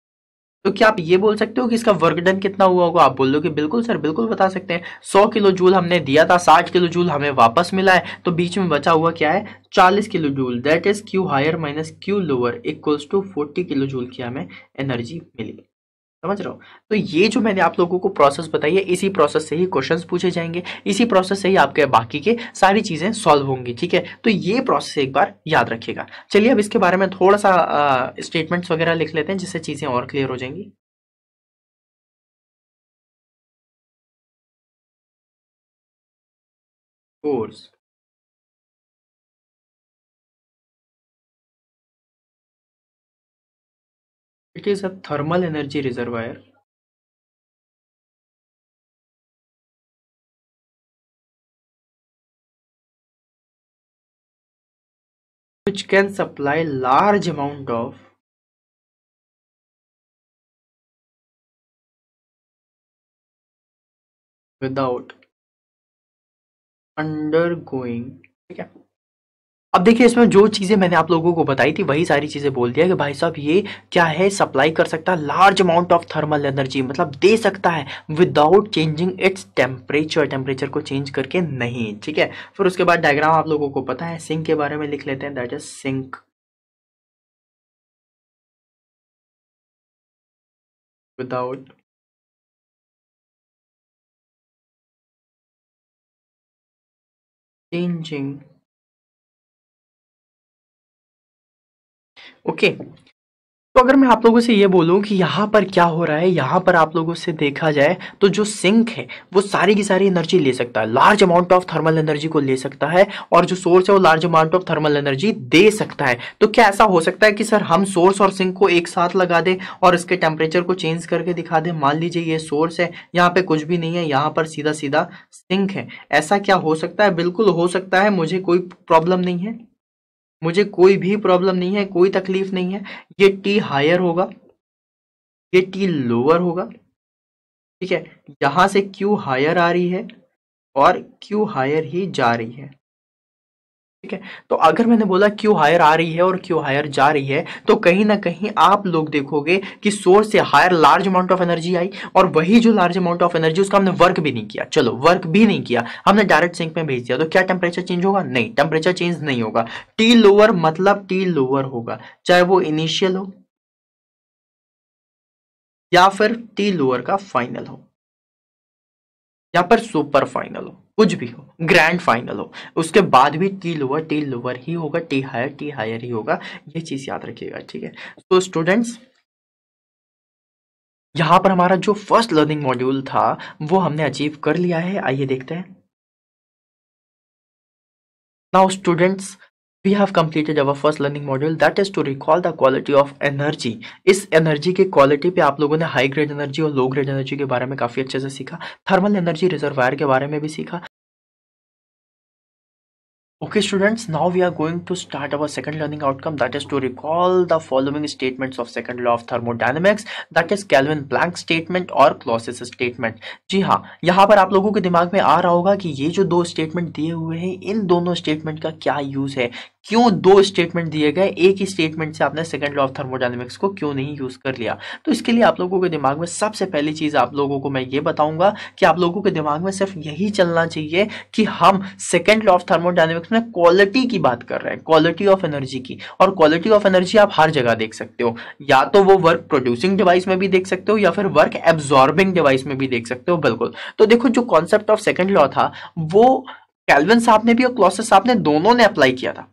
तो क्या आप ये बोल सकते हो कि इसका वर्क डन कितना हुआ होगा आप बोल दो कि बिल्कुल सर बिल्कुल बता सकते हैं 100 किलो जूल हमने दिया था 60 किलो जूल हमें वापस मिला है तो बीच में बचा हुआ क्या है 40 kilo joule that is Q higher minus Q lower equals to 40 kilo joule की हमें एनर्जी मिली समझ रहे हो तो ये जो मैंने आप लोगों को प्रोसेस बताई है इसी प्रोसेस से ही क्वेश्चंस पूछे जाएंगे इसी प्रोसेस से ही आपके बाकी के सारी चीज़ें सॉल्व होंगी ठीक है तो ये प्रोसेस एक बार याद रखिएगा चलिए अब इसके बारे में थोड़ा सा स्टेटमेंट्स वगैरह लिख लेते हैं जिससे चीज़ें और क्लियर हो जाएंगी course It is a thermal energy reservoir. which can supply large amount of without undergoing अब देखिए इसमें जो चीज़ें मैंने आप लोगों को बताई थी वही सारी चीज़ें बोल दिया कि भाई साहब ये क्या है सप्लाई कर सकता है large amount of thermal energy मतलब दे सकता है without changing its temperature temperature को चेंज करके नहीं ठीक है फिर उसके बाद डायग्राम आप लोगों को पता है सिंक के बारे में लिख लेते हैं that is sink without changing okay तो अगर मैं आप लोगों से ये बोलूं कि यहाँ पर क्या हो रहा है यहाँ पर आप लोगों से देखा जाए तो जो सिंक है वो सारी की सारी एनर्जी ले सकता है large amount of thermal energy को ले सकता है और जो सोर्स है वो large amount of thermal energy दे सकता है तो क्या ऐसा हो सकता है कि सर हम सोर्स और सिंक को एक साथ लगा दें और इसके टेम्परेचर को चेंज करके दिखा दें मान लीजिए ये सोर्स है यहाँ पर कुछ भी नहीं है यहाँ पर सीधा सीधा सिंक है ऐसा क्या हो सकता है बिल्कुल हो सकता है मुझे कोई प्रॉब्लम नहीं है मुझे कोई भी प्रॉब्लम नहीं है कोई तकलीफ नहीं है ये टी हायर होगा ये टी लोअर होगा ठीक है यहां से क्यू हायर आ रही है और क्यू हायर ही जा रही है ठीक है तो अगर मैंने बोला क्यों हायर आ रही है और क्यों हायर जा रही है तो कहीं ना कहीं आप लोग देखोगे कि सोर्स से higher large amount of energy आई और वही जो लार्ज अमाउंट ऑफ एनर्जी उसका हमने वर्क भी नहीं किया चलो वर्क भी नहीं किया हमने डायरेक्ट सिंक में भेज दिया तो क्या टेम्परेचर चेंज होगा नहीं टेम्परेचर चेंज नहीं होगा टी लोअर मतलब टी लोअर होगा चाहे वो इनिशियल हो या फिर टी लोअर का फाइनल हो या पर सुपर फाइनल हो कुछ भी हो ग्रैंड फाइनल हो उसके बाद भी टी लोअर टी लोअर ही होगा टी हायर टी हायर ही होगा ये चीज़ याद रखिएगा ठीक है तो स्टूडेंट्स यहाँ पर हमारा जो फर्स्ट लर्निंग मॉड्यूल था वो हमने अचीव कर लिया है आइए देखते हैं now students We have completed our first learning module that is to recall the quality of energy. इस एनर्जी के क्वालिटी पे आप लोगों ने हाई ग्रेड एनर्जी और लो ग्रेड एनर्जी के बारे में काफ़ी अच्छे से सीखा थर्मल एनर्जी रिजर्वायर के बारे में भी सीखा Okay students, now we are going to start our second learning outcome that is to recall the following statements of second law of thermodynamics that is Calvin Planck statement और Clausius statement. जी हाँ यहाँ पर आप लोगों के दिमाग में आ रहा होगा कि ये जो दो स्टेटमेंट दिए हुए हैं इन दोनों स्टेटमेंट का क्या यूज़ है क्यों दो स्टेटमेंट दिए गए एक ही स्टेटमेंट से आपने सेकेंड लॉ ऑफ थर्मोडाइनमिक्स को क्यों नहीं यूज कर लिया तो इसके लिए आप लोगों के दिमाग में सबसे पहली चीज आप लोगों को मैं ये बताऊंगा कि आप लोगों के दिमाग में सिर्फ यही चलना चाहिए कि हम सेकेंड लॉ ऑफ थर्मोडाइनमिक्स में क्वालिटी की बात कर रहे हैं क्वालिटी ऑफ एनर्जी की और क्वालिटी ऑफ एनर्जी आप हर जगह देख सकते हो या तो वो वर्क प्रोड्यूसिंग डिवाइस में भी देख सकते हो या फिर वर्क एब्जॉर्बिंग डिवाइस में भी देख सकते हो बिल्कुल तो देखो जो कॉन्सेप्ट ऑफ सेकेंड लॉ था वो कैलविन साहब ने भी और क्लॉसेस साहब ने दोनों ने अप्लाई किया था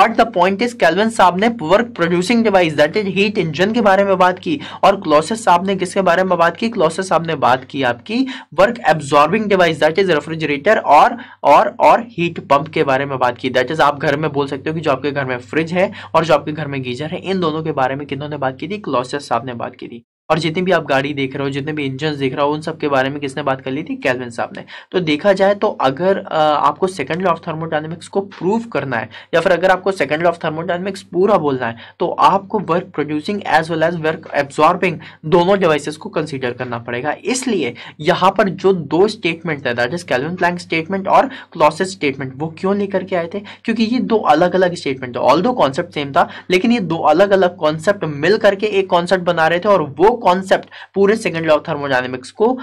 but the point is Kelvin साहब ने work producing device that is heat engine के बारे में बात की और क्लोसेस साहब ने किसके बारे में बात की क्लोसेस साहब ने बात की आपकी work absorbing device that is refrigerator और और और हीट पंप के बारे में बात की दैट इज आप घर में बोल सकते हो कि जो आपके घर में फ्रिज है और जो आपके घर में गीजर है इन दोनों के बारे में किन्होंने बात की थी क्लोसेस साहब ने बात की थी और जितनी भी आप गाड़ी देख रहे हो जितने भी इंजन देख रहे हो उन सब के बारे में किसने बात कर ली थी कैलविन साहब ने तो देखा जाए तो अगर आपको सेकंड लॉ ऑफ थर्मोडाइनमिक्स को प्रूव करना है या फिर अगर आपको सेकंड लॉ ऑफ थर्मोडाइनमिक्स पूरा बोलना है तो आपको work producing as well as work absorbing दोनों डिवाइसेस को कंसिडर करना पड़ेगा इसलिए यहाँ पर जो दो स्टेटमेंट है that is Kelvin Planck statement और क्लॉसेस स्टेटमेंट वो क्यों लेकर के आए थे क्योंकि ये दो अलग अलग स्टेटमेंट ऑल दो कॉन्सेप्ट सेम था लेकिन ये दो अलग अलग कॉन्सेप्ट मिल करके एक कॉन्सेप्ट बना रहे थे और वो कॉन्सेप्ट पूरे सेकेंड लॉ ऑफ थर्मोडाइनमिक्स को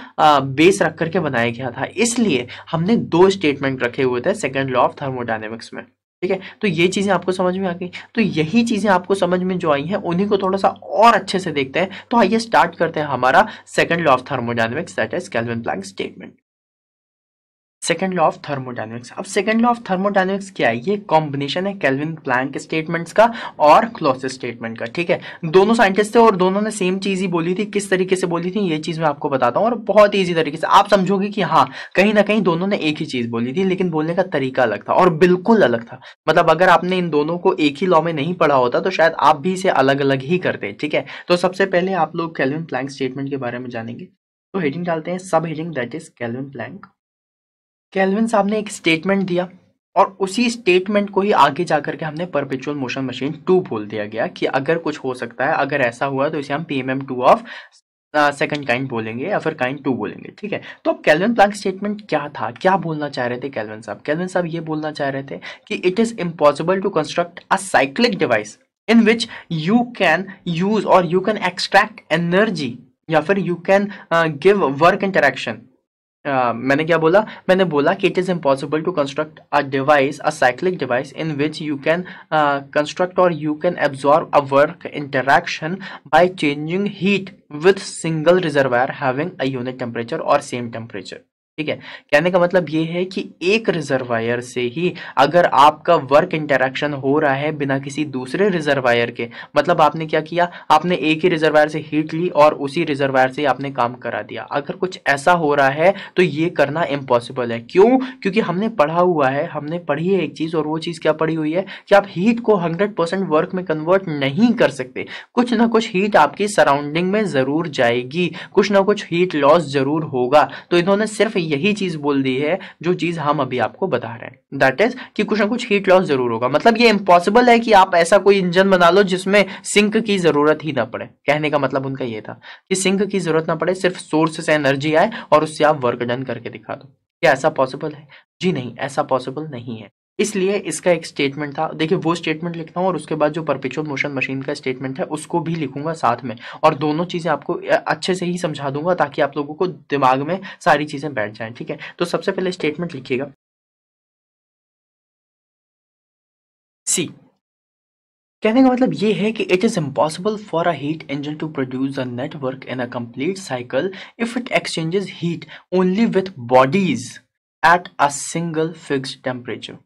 बेस रख करके बनाया गया था इसलिए हमने दो स्टेटमेंट रखे हुए थे सेकेंड लॉ ऑफ थर्मोडाइनमिक्स में ठीक है तो ये चीज़ें आपको समझ में आ गई तो यही चीज़ें आपको समझ में जो आई हैं उन्हीं को थोड़ा सा और अच्छे से देखते हैं तो आइए स्टार्ट करते हैं हमारा second law of thermodynamics that is Kelvin Planck statement second law of thermodynamics अब सेकेंड लॉ ऑफ थर्मोडाइनमिक्स क्या है ये कॉम्बिनेशन है कैलविन प्लैंक स्टेटमेंट्स का और क्लॉस स्टेटमेंट का ठीक है दोनों साइंटिस्ट थे और दोनों ने सेम चीज़ ही बोली थी किस तरीके से बोली थी ये चीज़ मैं आपको बताता हूँ और बहुत ईजी तरीके से आप समझोगे कि हाँ कहीं ना कहीं दोनों ने एक ही चीज़ बोली थी लेकिन बोलने का तरीका अलग था और बिल्कुल अलग था मतलब अगर आपने इन दोनों को एक ही लॉ में नहीं पढ़ा होता तो शायद आप भी इसे अलग अलग ही करते ठीक है तो सबसे पहले आप लोग कैलविन प्लैंक स्टेटमेंट के बारे में जानेंगे तो हेडिंग डालते हैं subheading that is Kelvin Planck Kelvin साहब ने एक स्टेटमेंट दिया और उसी स्टेटमेंट को ही आगे जाकर के हमने परपेचुअल मोशन मशीन टू बोल दिया गया कि अगर कुछ हो सकता है अगर ऐसा हुआ तो इसे हम P M two of second kind बोलेंगे या फिर काइंड टू बोलेंगे ठीक है तो अब कैलविन प्लांक स्टेटमेंट क्या था क्या बोलना चाह रहे थे कैलविन साहब कैलविन साहब ये बोलना चाह रहे थे कि it is impossible to construct a cyclic device in which you can use और यू कैन एक्सट्रैक्ट एनर्जी या फिर you can give work interaction मैंने क्या बोला मैंने बोला कि it is impossible to construct a device a cyclic device in which you can construct और you can absorb a work interaction by changing heat with single reservoir having a unit temperature और same temperature ठीक है कहने का मतलब ये है कि एक रिजर्वायर से ही अगर आपका वर्क इंटरेक्शन हो रहा है बिना किसी दूसरे रिजर्वायर के मतलब आपने क्या किया आपने एक ही रिजर्वायर से हीट ली और उसी रिजर्वायर से आपने काम करा दिया अगर कुछ ऐसा हो रहा है तो ये करना इम्पॉसिबल है क्यों क्योंकि हमने पढ़ा हुआ है हमने पढ़ी है एक चीज़ और वो चीज़ क्या पढ़ी हुई है कि आप हीट को हंड्रेड वर्क में कन्वर्ट नहीं कर सकते कुछ ना कुछ हीट आपकी सराउंडिंग में ज़रूर जाएगी कुछ ना कुछ हीट लॉस ज़रूर होगा तो इन्होंने सिर्फ यही चीज बोल दी है जो चीज हम अभी आपको बता रहे हैं दैट इज कि कुछ ना कुछ हीट लॉस जरूर होगा मतलब ये इम्पॉसिबल है कि आप ऐसा कोई इंजन बना लो जिसमें सिंक की जरूरत ही ना पड़े कहने का मतलब उनका ये था कि सिंक की जरूरत ना पड़े सिर्फ सोर्स से एनर्जी आए और उससे आप वर्क डन करके दिखा दो क्या ऐसा पॉसिबल है जी नहीं ऐसा पॉसिबल नहीं है इसलिए इसका एक स्टेटमेंट था देखिए वो स्टेटमेंट लिखता हूँ और उसके बाद जो परपेचुअल मोशन मशीन का स्टेटमेंट है उसको भी लिखूंगा साथ में और दोनों चीज़ें आपको अच्छे से ही समझा दूंगा ताकि आप लोगों को दिमाग में सारी चीज़ें बैठ जाएं ठीक है तो सबसे पहले स्टेटमेंट लिखिएगा सी कहने का मतलब ये है कि it is impossible for a heat engine to produce a net work in a complete cycle if it exchanges heat only with bodies at a single fix temperature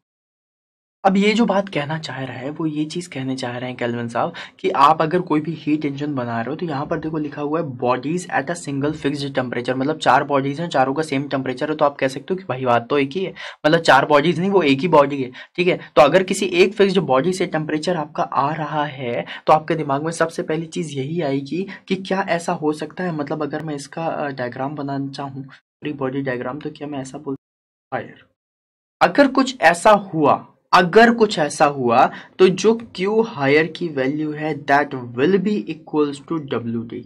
अब ये जो बात कहना चाह रहा है वो ये चीज़ कहने चाह रहे हैं कैलविन साहब कि आप अगर कोई भी हीट इंजन बना रहे हो तो यहाँ पर देखो लिखा हुआ है bodies at a single fixed temperature मतलब चार बॉडीज़ हैं चारों का सेम टेम्परेचर है तो आप कह सकते हो कि भाई बात तो एक ही है मतलब चार बॉडीज़ नहीं वो एक ही बॉडी है ठीक है तो अगर किसी एक फिक्सड बॉडी से टेम्परेचर आपका आ रहा है तो आपके दिमाग में सबसे पहली चीज़ यही आएगी कि क्या ऐसा हो सकता है मतलब अगर मैं इसका डायग्राम बनाना चाहूँ फ्री बॉडी डायग्राम तो क्या मैं ऐसा बोल फायर अगर कुछ ऐसा हुआ अगर कुछ ऐसा हुआ तो जो Q हायर की वैल्यू है that will be equals to W D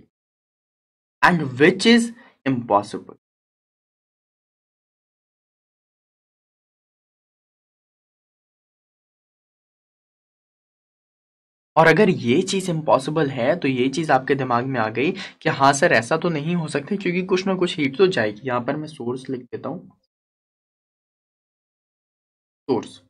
and which is impossible और अगर ये चीज़ इम्पॉसिबल है तो ये चीज़ आपके दिमाग में आ गई कि हाँ सर ऐसा तो नहीं हो सकता क्योंकि कुछ ना कुछ हीट तो जाएगी यहां पर मैं सोर्स लिख देता हूं सोर्स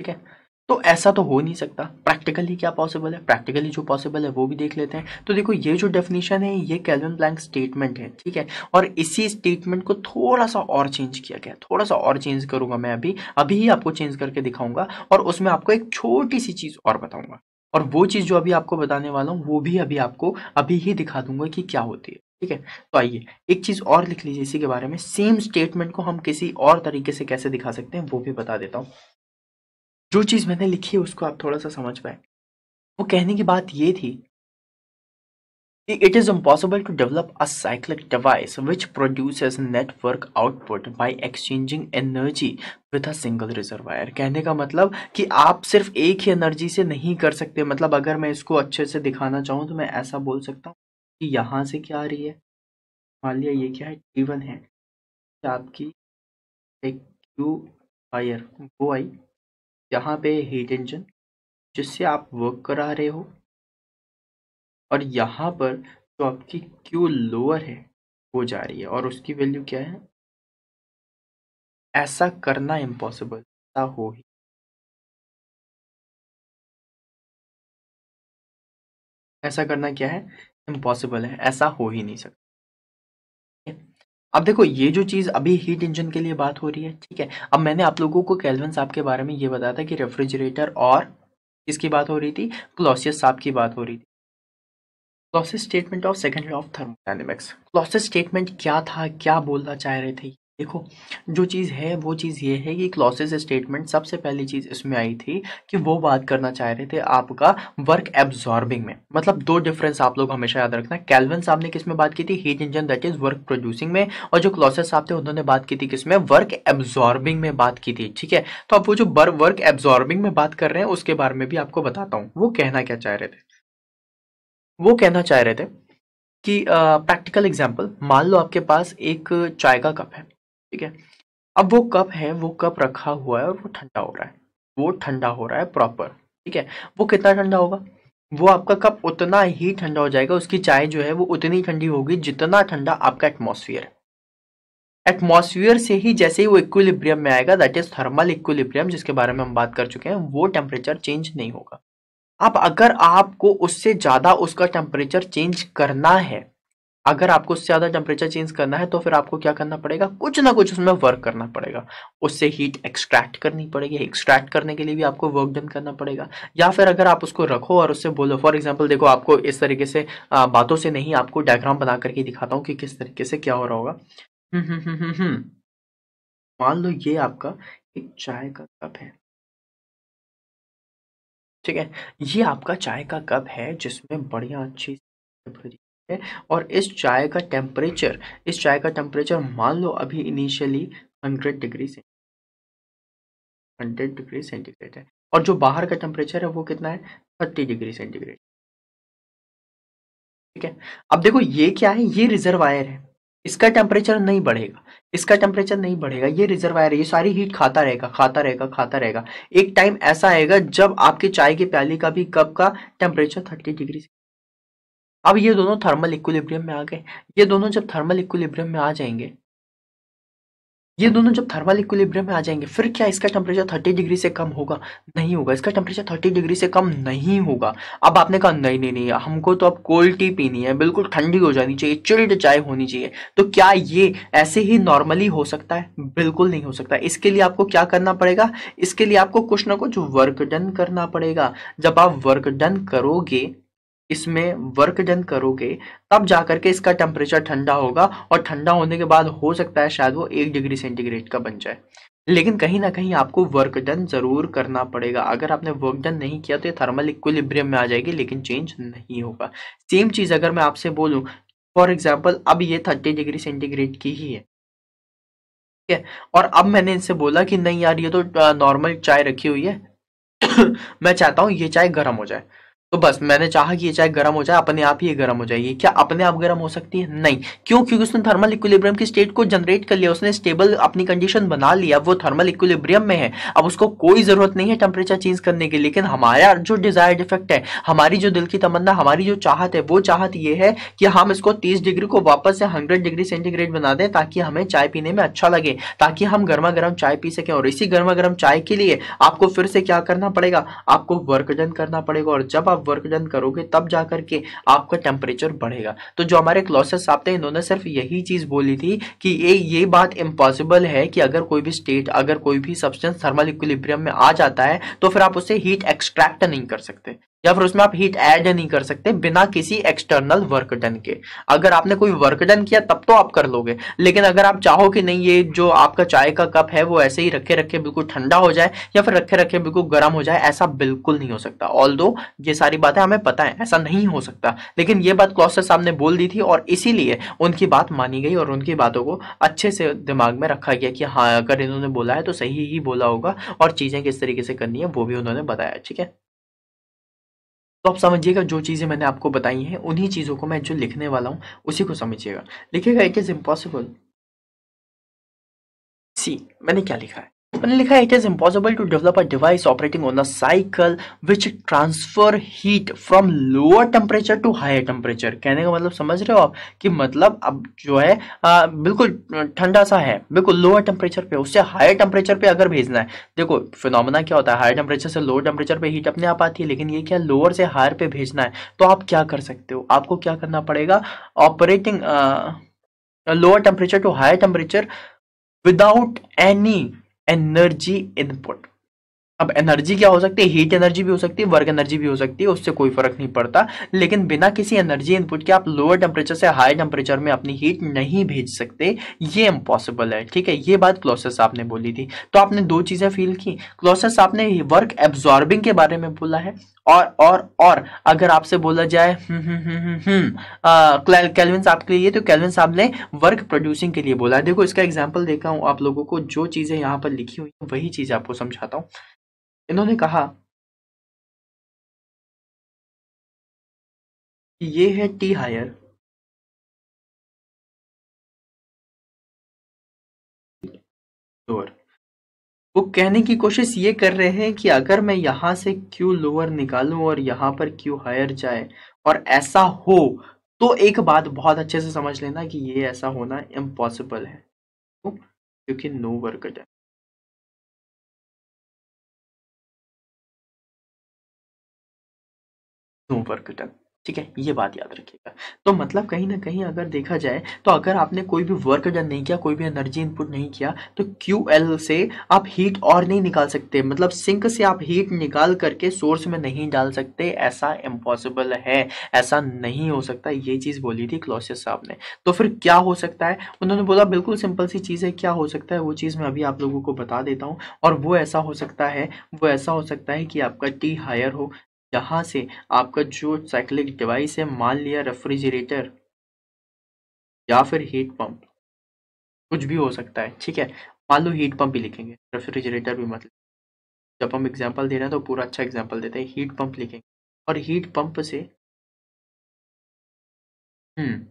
ठीक है तो ऐसा तो हो नहीं सकता प्रैक्टिकली क्या पॉसिबल है प्रैक्टिकली जो पॉसिबल है वो भी देख लेते हैं तो देखो ये जो डेफिनेशन है ये कैलविन ब्लैंक स्टेटमेंट है ठीक है और इसी स्टेटमेंट को थोड़ा सा और चेंज किया गया थोड़ा सा और चेंज करूंगा मैं अभी अभी ही आपको चेंज करके दिखाऊंगा और उसमें आपको एक छोटी सी चीज़ और बताऊंगा और वो चीज़ जो अभी आपको बताने वाला हूँ वो भी अभी आपको अभी ही दिखा दूंगा कि क्या होती है ठीक है तो आइए एक चीज़ और लिख लीजिए इसी के बारे में सेम स्टेटमेंट को हम किसी और तरीके से कैसे दिखा सकते हैं वो भी बता देता हूँ जो चीज़ मैंने लिखी है उसको आप थोड़ा सा समझ पाए वो कहने की बात ये थी कि it is impossible to develop a cyclic device which produces net work output by exchanging energy with a single reservoir कहने का मतलब कि आप सिर्फ एक ही एनर्जी से नहीं कर सकते मतलब अगर मैं इसको अच्छे से दिखाना चाहूँ तो मैं ऐसा बोल सकता हूँ कि यहाँ से क्या आ रही है मान लिया ये क्या है टीवन है आपकी एक क्यू वायर वो आई यहाँ पे हीट इंजन जिससे आप वर्क करा रहे हो और यहाँ पर जो आपकी क्यू लोअर है वो जा रही है और उसकी वैल्यू क्या है ऐसा करना इम्पॉसिबल ऐसा हो ही ऐसा करना क्या है इम्पॉसिबल है ऐसा हो ही नहीं सकता अब देखो ये जो चीज़ अभी हीट इंजन के लिए बात हो रही है ठीक है अब मैंने आप लोगों को कैलविन साहब के बारे में ये बताया था कि रेफ्रिजरेटर और किसकी बात हो रही थी क्लॉसियस साहब की बात हो रही थी Clausius statement of second law of thermodynamics Clausius statement क्या था क्या बोलना चाह रहे थे देखो जो चीज़ है वो चीज़ ये है कि क्लॉसेज स्टेटमेंट सबसे पहली चीज़ इसमें आई थी कि वो बात करना चाह रहे थे आपका वर्क एब्जॉर्बिंग में मतलब दो डिफरेंस आप लोग हमेशा याद रखना कैलवन साहब ने किस में बात की थी heat engine that is work producing में और जो क्लॉसेज साहब थे उन्होंने बात की थी किस में वर्क एब्जॉर्बिंग में बात की थी ठीक है तो आप वो जो वर्क एब्जॉर्बिंग में बात कर रहे हैं उसके बारे में भी आपको बताता हूँ वो कहना क्या चाह रहे थे वो कहना चाह रहे थे कि प्रैक्टिकल एग्जाम्पल मान लो आपके पास एक चाय का कप है ठीक है अब वो कप है वो कप रखा हुआ है और वो ठंडा हो रहा है वो ठंडा हो रहा है प्रॉपर ठीक है वो कितना ठंडा होगा वो आपका कप उतना ही ठंडा हो जाएगा उसकी चाय जो है वो उतनी ठंडी होगी जितना ठंडा आपका एटमोसफियर है से ही जैसे ही वो इक्विलिब्रियम में आएगा दैट इज थर्मल इक्विलिब्रियम जिसके बारे में हम बात कर चुके हैं वो टेम्परेचर चेंज नहीं होगा अब अगर आपको उससे ज़्यादा उसका टेम्परेचर चेंज करना है अगर आपको उससे ज़्यादा टेम्परेचर चेंज करना है तो फिर आपको क्या करना पड़ेगा कुछ ना कुछ उसमें वर्क करना पड़ेगा उससे हीट एक्सट्रैक्ट करनी पड़ेगी एक्सट्रैक्ट करने के लिए भी आपको वर्क डन करना पड़ेगा या फिर अगर आप उसको रखो और उससे बोलो फॉर एग्जाम्पल देखो आपको इस तरीके से आ, बातों से नहीं आपको डायग्राम बना करके दिखाता हूँ कि किस तरीके से क्या हो रहा होगा हम्म, हम्म, हम्म, मान लो ये आपका एक चाय का कप है ठीक है ये आपका चाय का कप है जिसमें बढ़िया अच्छी है और इस चाय का टेम्परेचर इस चाय का टेम्परेचर मान लो अभी इनिशियली हंड्रेड डिग्री से हंड्रेड डिग्री सेंटीग्रेड है और जो बाहर का टेम्परेचर है वो कितना है थर्टी डिग्री सेंटीग्रेड ठीक है अब देखो ये क्या है ये रिजर्वायर है इसका टेम्परेचर नहीं बढ़ेगा इसका टेम्परेचर नहीं बढ़ेगा ये रिजर्वायर ये सारी हीट खाता रहेगा खाता रहेगा खाता रहेगा एक टाइम ऐसा आएगा जब आपके चाय की प्याली का भी कप का टेम्परेचर थर्टी डिग्री से अब ये दोनों थर्मल इक्विलिब्रियम में आ गए ये दोनों जब थर्मल इक्विलिब्रियम में आ जाएंगे ये दोनों जब थर्मल इक्विलिब्रियम में आ जाएंगे फिर क्या इसका टेम्परेचर 30 डिग्री से कम होगा नहीं होगा इसका टेम्परेचर 30 डिग्री से कम नहीं होगा अब आपने कहा नहीं नहीं नहीं हमको तो अब कोल्ड टी पीनी है बिल्कुल ठंडी हो जानी चाहिए चिल्ड चाय होनी चाहिए तो क्या ये ऐसे ही नॉर्मली हो सकता है बिल्कुल नहीं हो सकता इसके लिए आपको क्या करना पड़ेगा इसके लिए आपको कुछ ना कुछ वर्क डन करना पड़ेगा जब आप वर्क डन करोगे इसमें वर्क डन करोगे तब जा करके इसका टेम्परेचर ठंडा होगा और ठंडा होने के बाद हो सकता है शायद वो एक डिग्री सेंटीग्रेड का बन जाए लेकिन कहीं ना कहीं आपको वर्क डन ज़रूर करना पड़ेगा अगर आपने वर्क डन नहीं किया तो ये थर्मल इक्विलिब्रियम में आ जाएगी लेकिन चेंज नहीं होगा सेम चीज़ अगर मैं आपसे बोलूं फॉर एग्जाम्पल अब ये थर्टी डिग्री सेंटीग्रेड की ही है ठीक है और अब मैंने इनसे बोला कि नहीं यार ये तो नॉर्मल चाय रखी हुई है मैं चाहता हूँ ये चाय गर्म हो जाए तो बस मैंने चाहा कि ये चाय गर्म हो जाए अपने आप ही ये गर्म हो जाएगी क्या अपने आप गर्म हो सकती है नहीं क्यों क्योंकि उसने थर्मल इक्विलिब्रियम की स्टेट को जनरेट कर लिया उसने स्टेबल अपनी कंडीशन बना लिया वो थर्मल इक्विलिब्रियम में है अब उसको कोई जरूरत नहीं है टेम्परेचर चेंज करने की लेकिन हमारा जो डिजायर्ड इफेक्ट है हमारी जो दिल की तमन्ना हमारी जो चाहत है वो चाहत ये है कि हम इसको तीस डिग्री को वापस से हंड्रेड डिग्री सेंटीग्रेड बना दें ताकि हमें चाय पीने में अच्छा लगे ताकि हम गर्मा गर्म चाय पी सकें और इसी गर्मा गर्म चाय के लिए आपको फिर से क्या करना पड़ेगा आपको वर्क डन करना पड़ेगा और जब आप आप वर्क डन करोगे तब जा करके आपका टेम्परेचर बढ़ेगा तो जो हमारे क्लॉसेस साहब थे इन्होंने सिर्फ यही चीज़ बोली थी कि ये ये बात इम्पॉसिबल है कि अगर कोई भी स्टेट अगर कोई भी सब्सटेंस थर्मल इक्विलिब्रियम में आ जाता है तो फिर आप उसे हीट एक्सट्रैक्ट नहीं कर सकते या फिर उसमें आप हीट ऐड नहीं कर सकते बिना किसी एक्सटर्नल वर्क डन के अगर आपने कोई वर्क डन किया तब तो आप कर लोगे लेकिन अगर आप चाहो कि नहीं ये जो आपका चाय का कप है वो ऐसे ही रखे रखे बिल्कुल ठंडा हो जाए या फिर रखे रखे बिल्कुल गर्म हो जाए ऐसा बिल्कुल नहीं हो सकता ऑल ये सारी बातें हमें पता है ऐसा नहीं हो सकता लेकिन ये बात क्लॉस्टर साहब ने बोल दी थी और इसीलिए उनकी बात मानी गई और उनकी बातों को अच्छे से दिमाग में रखा गया कि हाँ अगर इन्होंने बोला है तो सही ही बोला होगा और चीज़ें किस तरीके से करनी है वो भी उन्होंने बताया ठीक है तो आप समझिएगा जो चीज़ें मैंने आपको बताई हैं उन्हीं चीज़ों को मैं जो लिखने वाला हूँ उसी को समझिएगा लिखेगा इट इज़ इम्पॉसिबल सी मैंने क्या लिखा है मैंने लिखा है it is impossible to develop a device operating on a cycle which transfer heat from lower temperature to higher temperature कहने का मतलब समझ रहे हो आप कि मतलब अब जो है आ, बिल्कुल ठंडा सा है बिल्कुल लोअर टेम्परेचर पे उससे हायर टेम्परेचर पे अगर भेजना है देखो फिनोमिना क्या होता है हायर टेम्परेचर से लोअर टेम्परेचर पे हीट अपने आप आती है लेकिन ये क्या लोअर से हायर पे भेजना है तो आप क्या कर सकते हो आपको क्या करना पड़ेगा operating lower temperature to higher temperature without any energy input अब एनर्जी क्या हो सकती है हीट एनर्जी भी हो सकती है वर्क एनर्जी भी हो सकती है उससे कोई फर्क नहीं पड़ता लेकिन बिना किसी एनर्जी इनपुट के आप लोअर टेम्परेचर से हाई टेम्परेचर में अपनी हीट नहीं भेज सकते ये इम्पॉसिबल है ठीक है ये बात क्लोसेस आपने ने बोली थी तो आपने दो चीज़ें फील की क्लोसेस आपने वर्क एब्जॉर्बिंग के बारे में बोला है और और और अगर आपसे बोला जाए कैलविन हम्म, हम्म, हम्म, साहब के लिए तो कैलविन साहब ने वर्क प्रोड्यूसिंग के लिए बोला है देखो इसका एग्जाम्पल देखा हूँ आप लोगों को जो चीज़ें यहाँ पर लिखी हुई वही चीज़ आपको समझाता हूँ इन्होंने कहा कि ये है टी हायर लोअर वो कहने की कोशिश ये कर रहे हैं कि अगर मैं यहां से क्यू लोअर निकालूं और यहां पर क्यू हायर जाए और ऐसा हो तो एक बात बहुत अच्छे से समझ लेना कि ये ऐसा होना इम्पॉसिबल है क्योंकि नो वर्क है नो वर्क डन ठीक है ये बात याद रखिएगा तो मतलब कहीं ना कहीं अगर देखा जाए तो अगर आपने कोई भी वर्क डन नहीं किया कोई भी एनर्जी इनपुट नहीं किया तो क्यू एल से आप हीट और नहीं निकाल सकते मतलब सिंक से आप हीट निकाल करके सोर्स में नहीं डाल सकते ऐसा इम्पॉसिबल है ऐसा नहीं हो सकता ये चीज़ बोली थी क्लोसियस साहब ने तो फिर क्या हो सकता है उन्होंने बोला बिल्कुल सिंपल सी चीज़ है क्या हो सकता है वो चीज़ मैं अभी आप लोगों को बता देता हूँ और वो ऐसा हो सकता है वो ऐसा हो सकता है कि आपका टी हायर हो जहाँ से आपका जो साइक्लिक डिवाइस है मान लिया रेफ्रिजरेटर या फिर हीट पंप कुछ भी हो सकता है ठीक है मान लो हीट पंप भी लिखेंगे रेफ्रिजरेटर भी मतलब जब हम एग्जाम्पल दे रहे हैं तो पूरा अच्छा एग्जाम्पल देते हैं हीट पंप लिखेंगे और हीट पंप से हम्म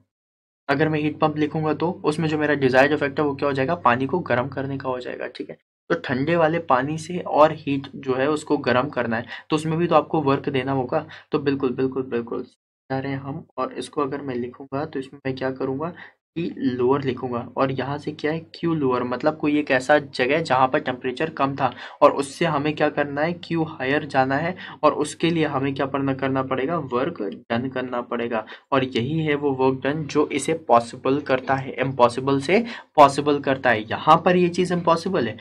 अगर मैं हीट पंप लिखूंगा तो उसमें जो मेरा डिजायर्ड इफेक्ट है वो क्या हो जाएगा पानी को गर्म करने का हो जाएगा ठीक है तो ठंडे वाले पानी से और हीट जो है उसको गर्म करना है तो उसमें भी तो आपको वर्क देना होगा तो बिल्कुल बिल्कुल बिल्कुल जा रहे हैं हम और इसको अगर मैं लिखूंगा तो इसमें मैं क्या करूँगा कि लोअर लिखूंगा और यहाँ से क्या है क्यू लोअर मतलब कोई एक ऐसा जगह जहाँ पर टेम्परेचर कम था और उससे हमें क्या करना है क्यू हायर जाना है और उसके लिए हमें क्या पढ़ना करना पड़ेगा वर्क डन करना पड़ेगा और यही है वो वर्क डन जो इसे पॉसिबल करता है इम्पॉसिबल से पॉसिबल करता है यहाँ पर ये चीज़ इम्पॉसिबल है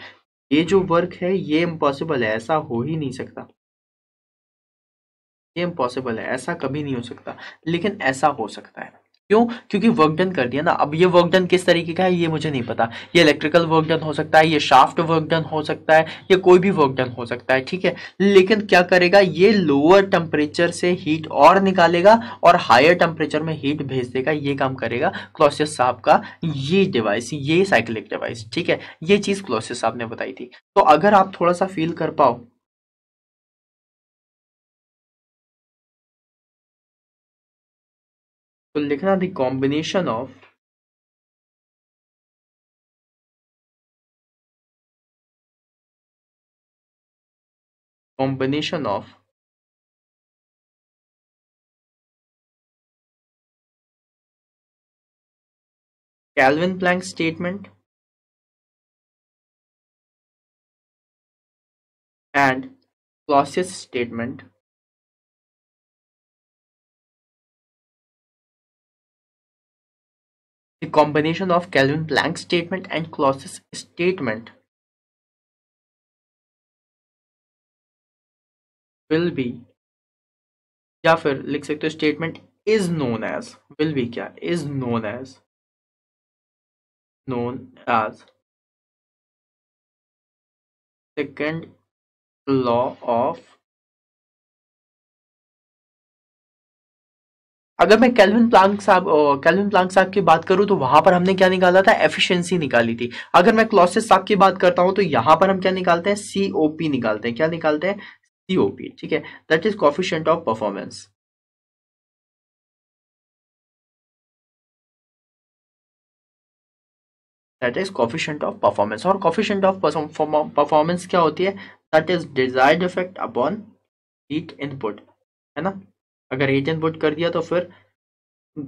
ये जो वर्क है ये इम्पॉसिबल है ऐसा हो ही नहीं सकता ये इम्पॉसिबल है ऐसा कभी नहीं हो सकता लेकिन ऐसा हो सकता है क्यों क्योंकि वर्क डन कर दिया ना अब ये वर्क डन किस तरीके का है ये मुझे नहीं पता ये इलेक्ट्रिकल वर्क डन हो सकता है ये शाफ्ट वर्क डन हो सकता है ये कोई भी वर्क डन हो सकता है ठीक है लेकिन क्या करेगा ये लोअर टेम्परेचर से हीट और निकालेगा और हायर टेम्परेचर में हीट भेज देगा ये काम करेगा क्लोसियस साहब का ये डिवाइस ये साइकिलिक डिवाइस ठीक है ये चीज़ क्लोसियस साहब ने बताई थी तो अगर आप थोड़ा सा फील कर पाओ तो at the combination of combination of Calvin Planck statement and Clausius statement the combination of kelvin Planck's statement and Clausius statement will be Jaffer Lixector statement is known as will be kya, is known as known as second law of अगर मैं Kelvin Planck साहब Kelvin Planck साहब की बात करूं तो वहां पर हमने क्या निकाला था एफिशिएंसी निकाली थी अगर मैं क्लॉसिस साहब की बात करता हूं तो यहां पर हम क्या निकालते हैं सीओपी निकालते हैं क्या निकालते हैं सीओपी ठीक है that is coefficient of performance that is coefficient of performance और कॉफिशियंट ऑफ परफॉर्मेंस क्या होती है that is desired effect upon heat input है ना अगर एजेंट बुट कर दिया तो फिर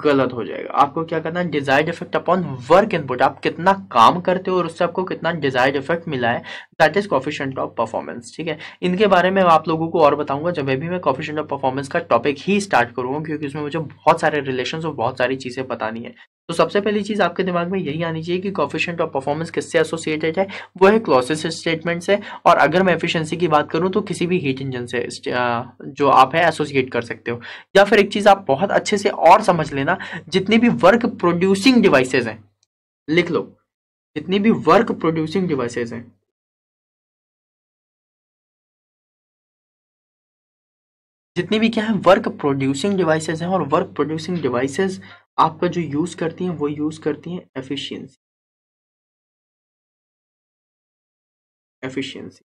गलत हो जाएगा आपको क्या करना है desired effect upon work input आप कितना काम करते हो और उससे आपको कितना डिजायर्ड इफेक्ट मिला है that is coefficient of performance ठीक है इनके बारे में आप लोगों को और बताऊंगा जब भी मैं कॉफिशेंट ऑफ परफॉर्मेंस का टॉपिक ही स्टार्ट करूंगा क्योंकि उसमें मुझे बहुत सारे रिलेशन और बहुत सारी चीजें बतानी है तो सबसे पहली चीज़ आपके दिमाग में यही आनी चाहिए कि कॉफिशेंट ऑफ परफॉर्मेंस किससे एसोसिएटेड है वो है क्लॉसेस स्टेटमेंट से और अगर मैं एफिशिएंसी की बात करूं तो किसी भी हीट इंजन से जो आप है एसोसिएट कर सकते हो या फिर एक चीज़ आप बहुत अच्छे से और समझ लेना जितनी भी वर्क प्रोड्यूसिंग डिवाइसेज हैं लिख लो जितनी भी वर्क प्रोड्यूसिंग डिवाइसेज हैं जितनी भी क्या है वर्क प्रोड्यूसिंग डिवाइसेज हैं और वर्क प्रोड्यूसिंग डिवाइसेज आपका जो यूज़ करती हैं वो यूज़ करती हैं एफिशिएंसी एफिशिएंसी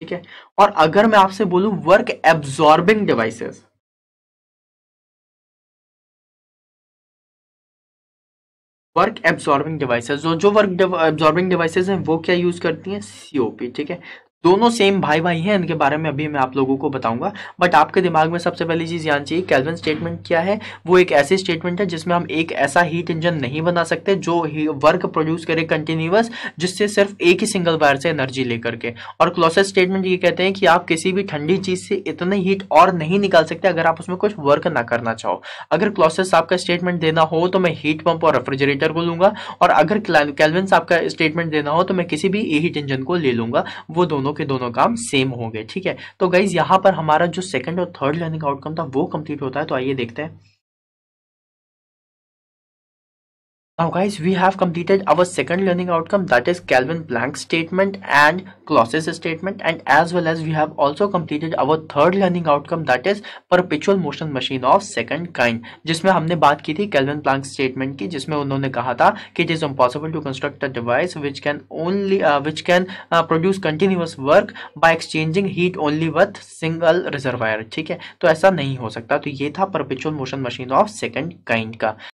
ठीक है और अगर मैं आपसे बोलू work absorbing devices work absorbing devices जो वर्क एब्जॉर्बिंग डिवाइसेज हैं वो क्या यूज करती हैं सीओपी ठीक है दोनों सेम भाई भाई हैं इनके बारे में अभी मैं आप लोगों को बताऊंगा बट आपके दिमाग में सबसे पहली चीज़ यहाँ चाहिए कैल्विन स्टेटमेंट क्या है वो एक ऐसी स्टेटमेंट है जिसमें हम एक ऐसा हीट इंजन नहीं बना सकते जो वर्क प्रोड्यूस करे कंटिन्यूस जिससे सिर्फ एक ही सिंगल वायर से एनर्जी लेकर के और क्लोसेस स्टेटमेंट ये कहते हैं कि आप किसी भी ठंडी चीज़ से इतने हीट और नहीं निकाल सकते अगर आप उसमें कुछ वर्क ना करना चाहो अगर क्लोसेस आपका स्टेटमेंट देना हो तो मैं हीट पंप और रेफ्रिजरेटर को लूंगा और अगर कैलविन आपका स्टेटमेंट देना हो तो मैं किसी भी हीट इंजन को ले लूंगा वो दोनों के दोनों काम सेम होंगे ठीक है तो गाइज यहाँ पर हमारा जो सेकंड और थर्ड लर्निंग आउटकम था वो कंप्लीट होता है तो आइए देखते हैं Now guys, we have completed our second learning outcome that is Calvin Planck statement and Clausius statement and as well as we have also completed our third learning outcome that is perpetual motion machine of second kind जिसमें हमने बात की थी Calvin Planck statement की जिसमें उन्होंने कहा था कि it is impossible to construct a device which can only uh, which can uh, produce continuous work by exchanging heat only with single reservoir ठीक है तो ऐसा नहीं हो सकता तो ये था perpetual motion machine of second kind का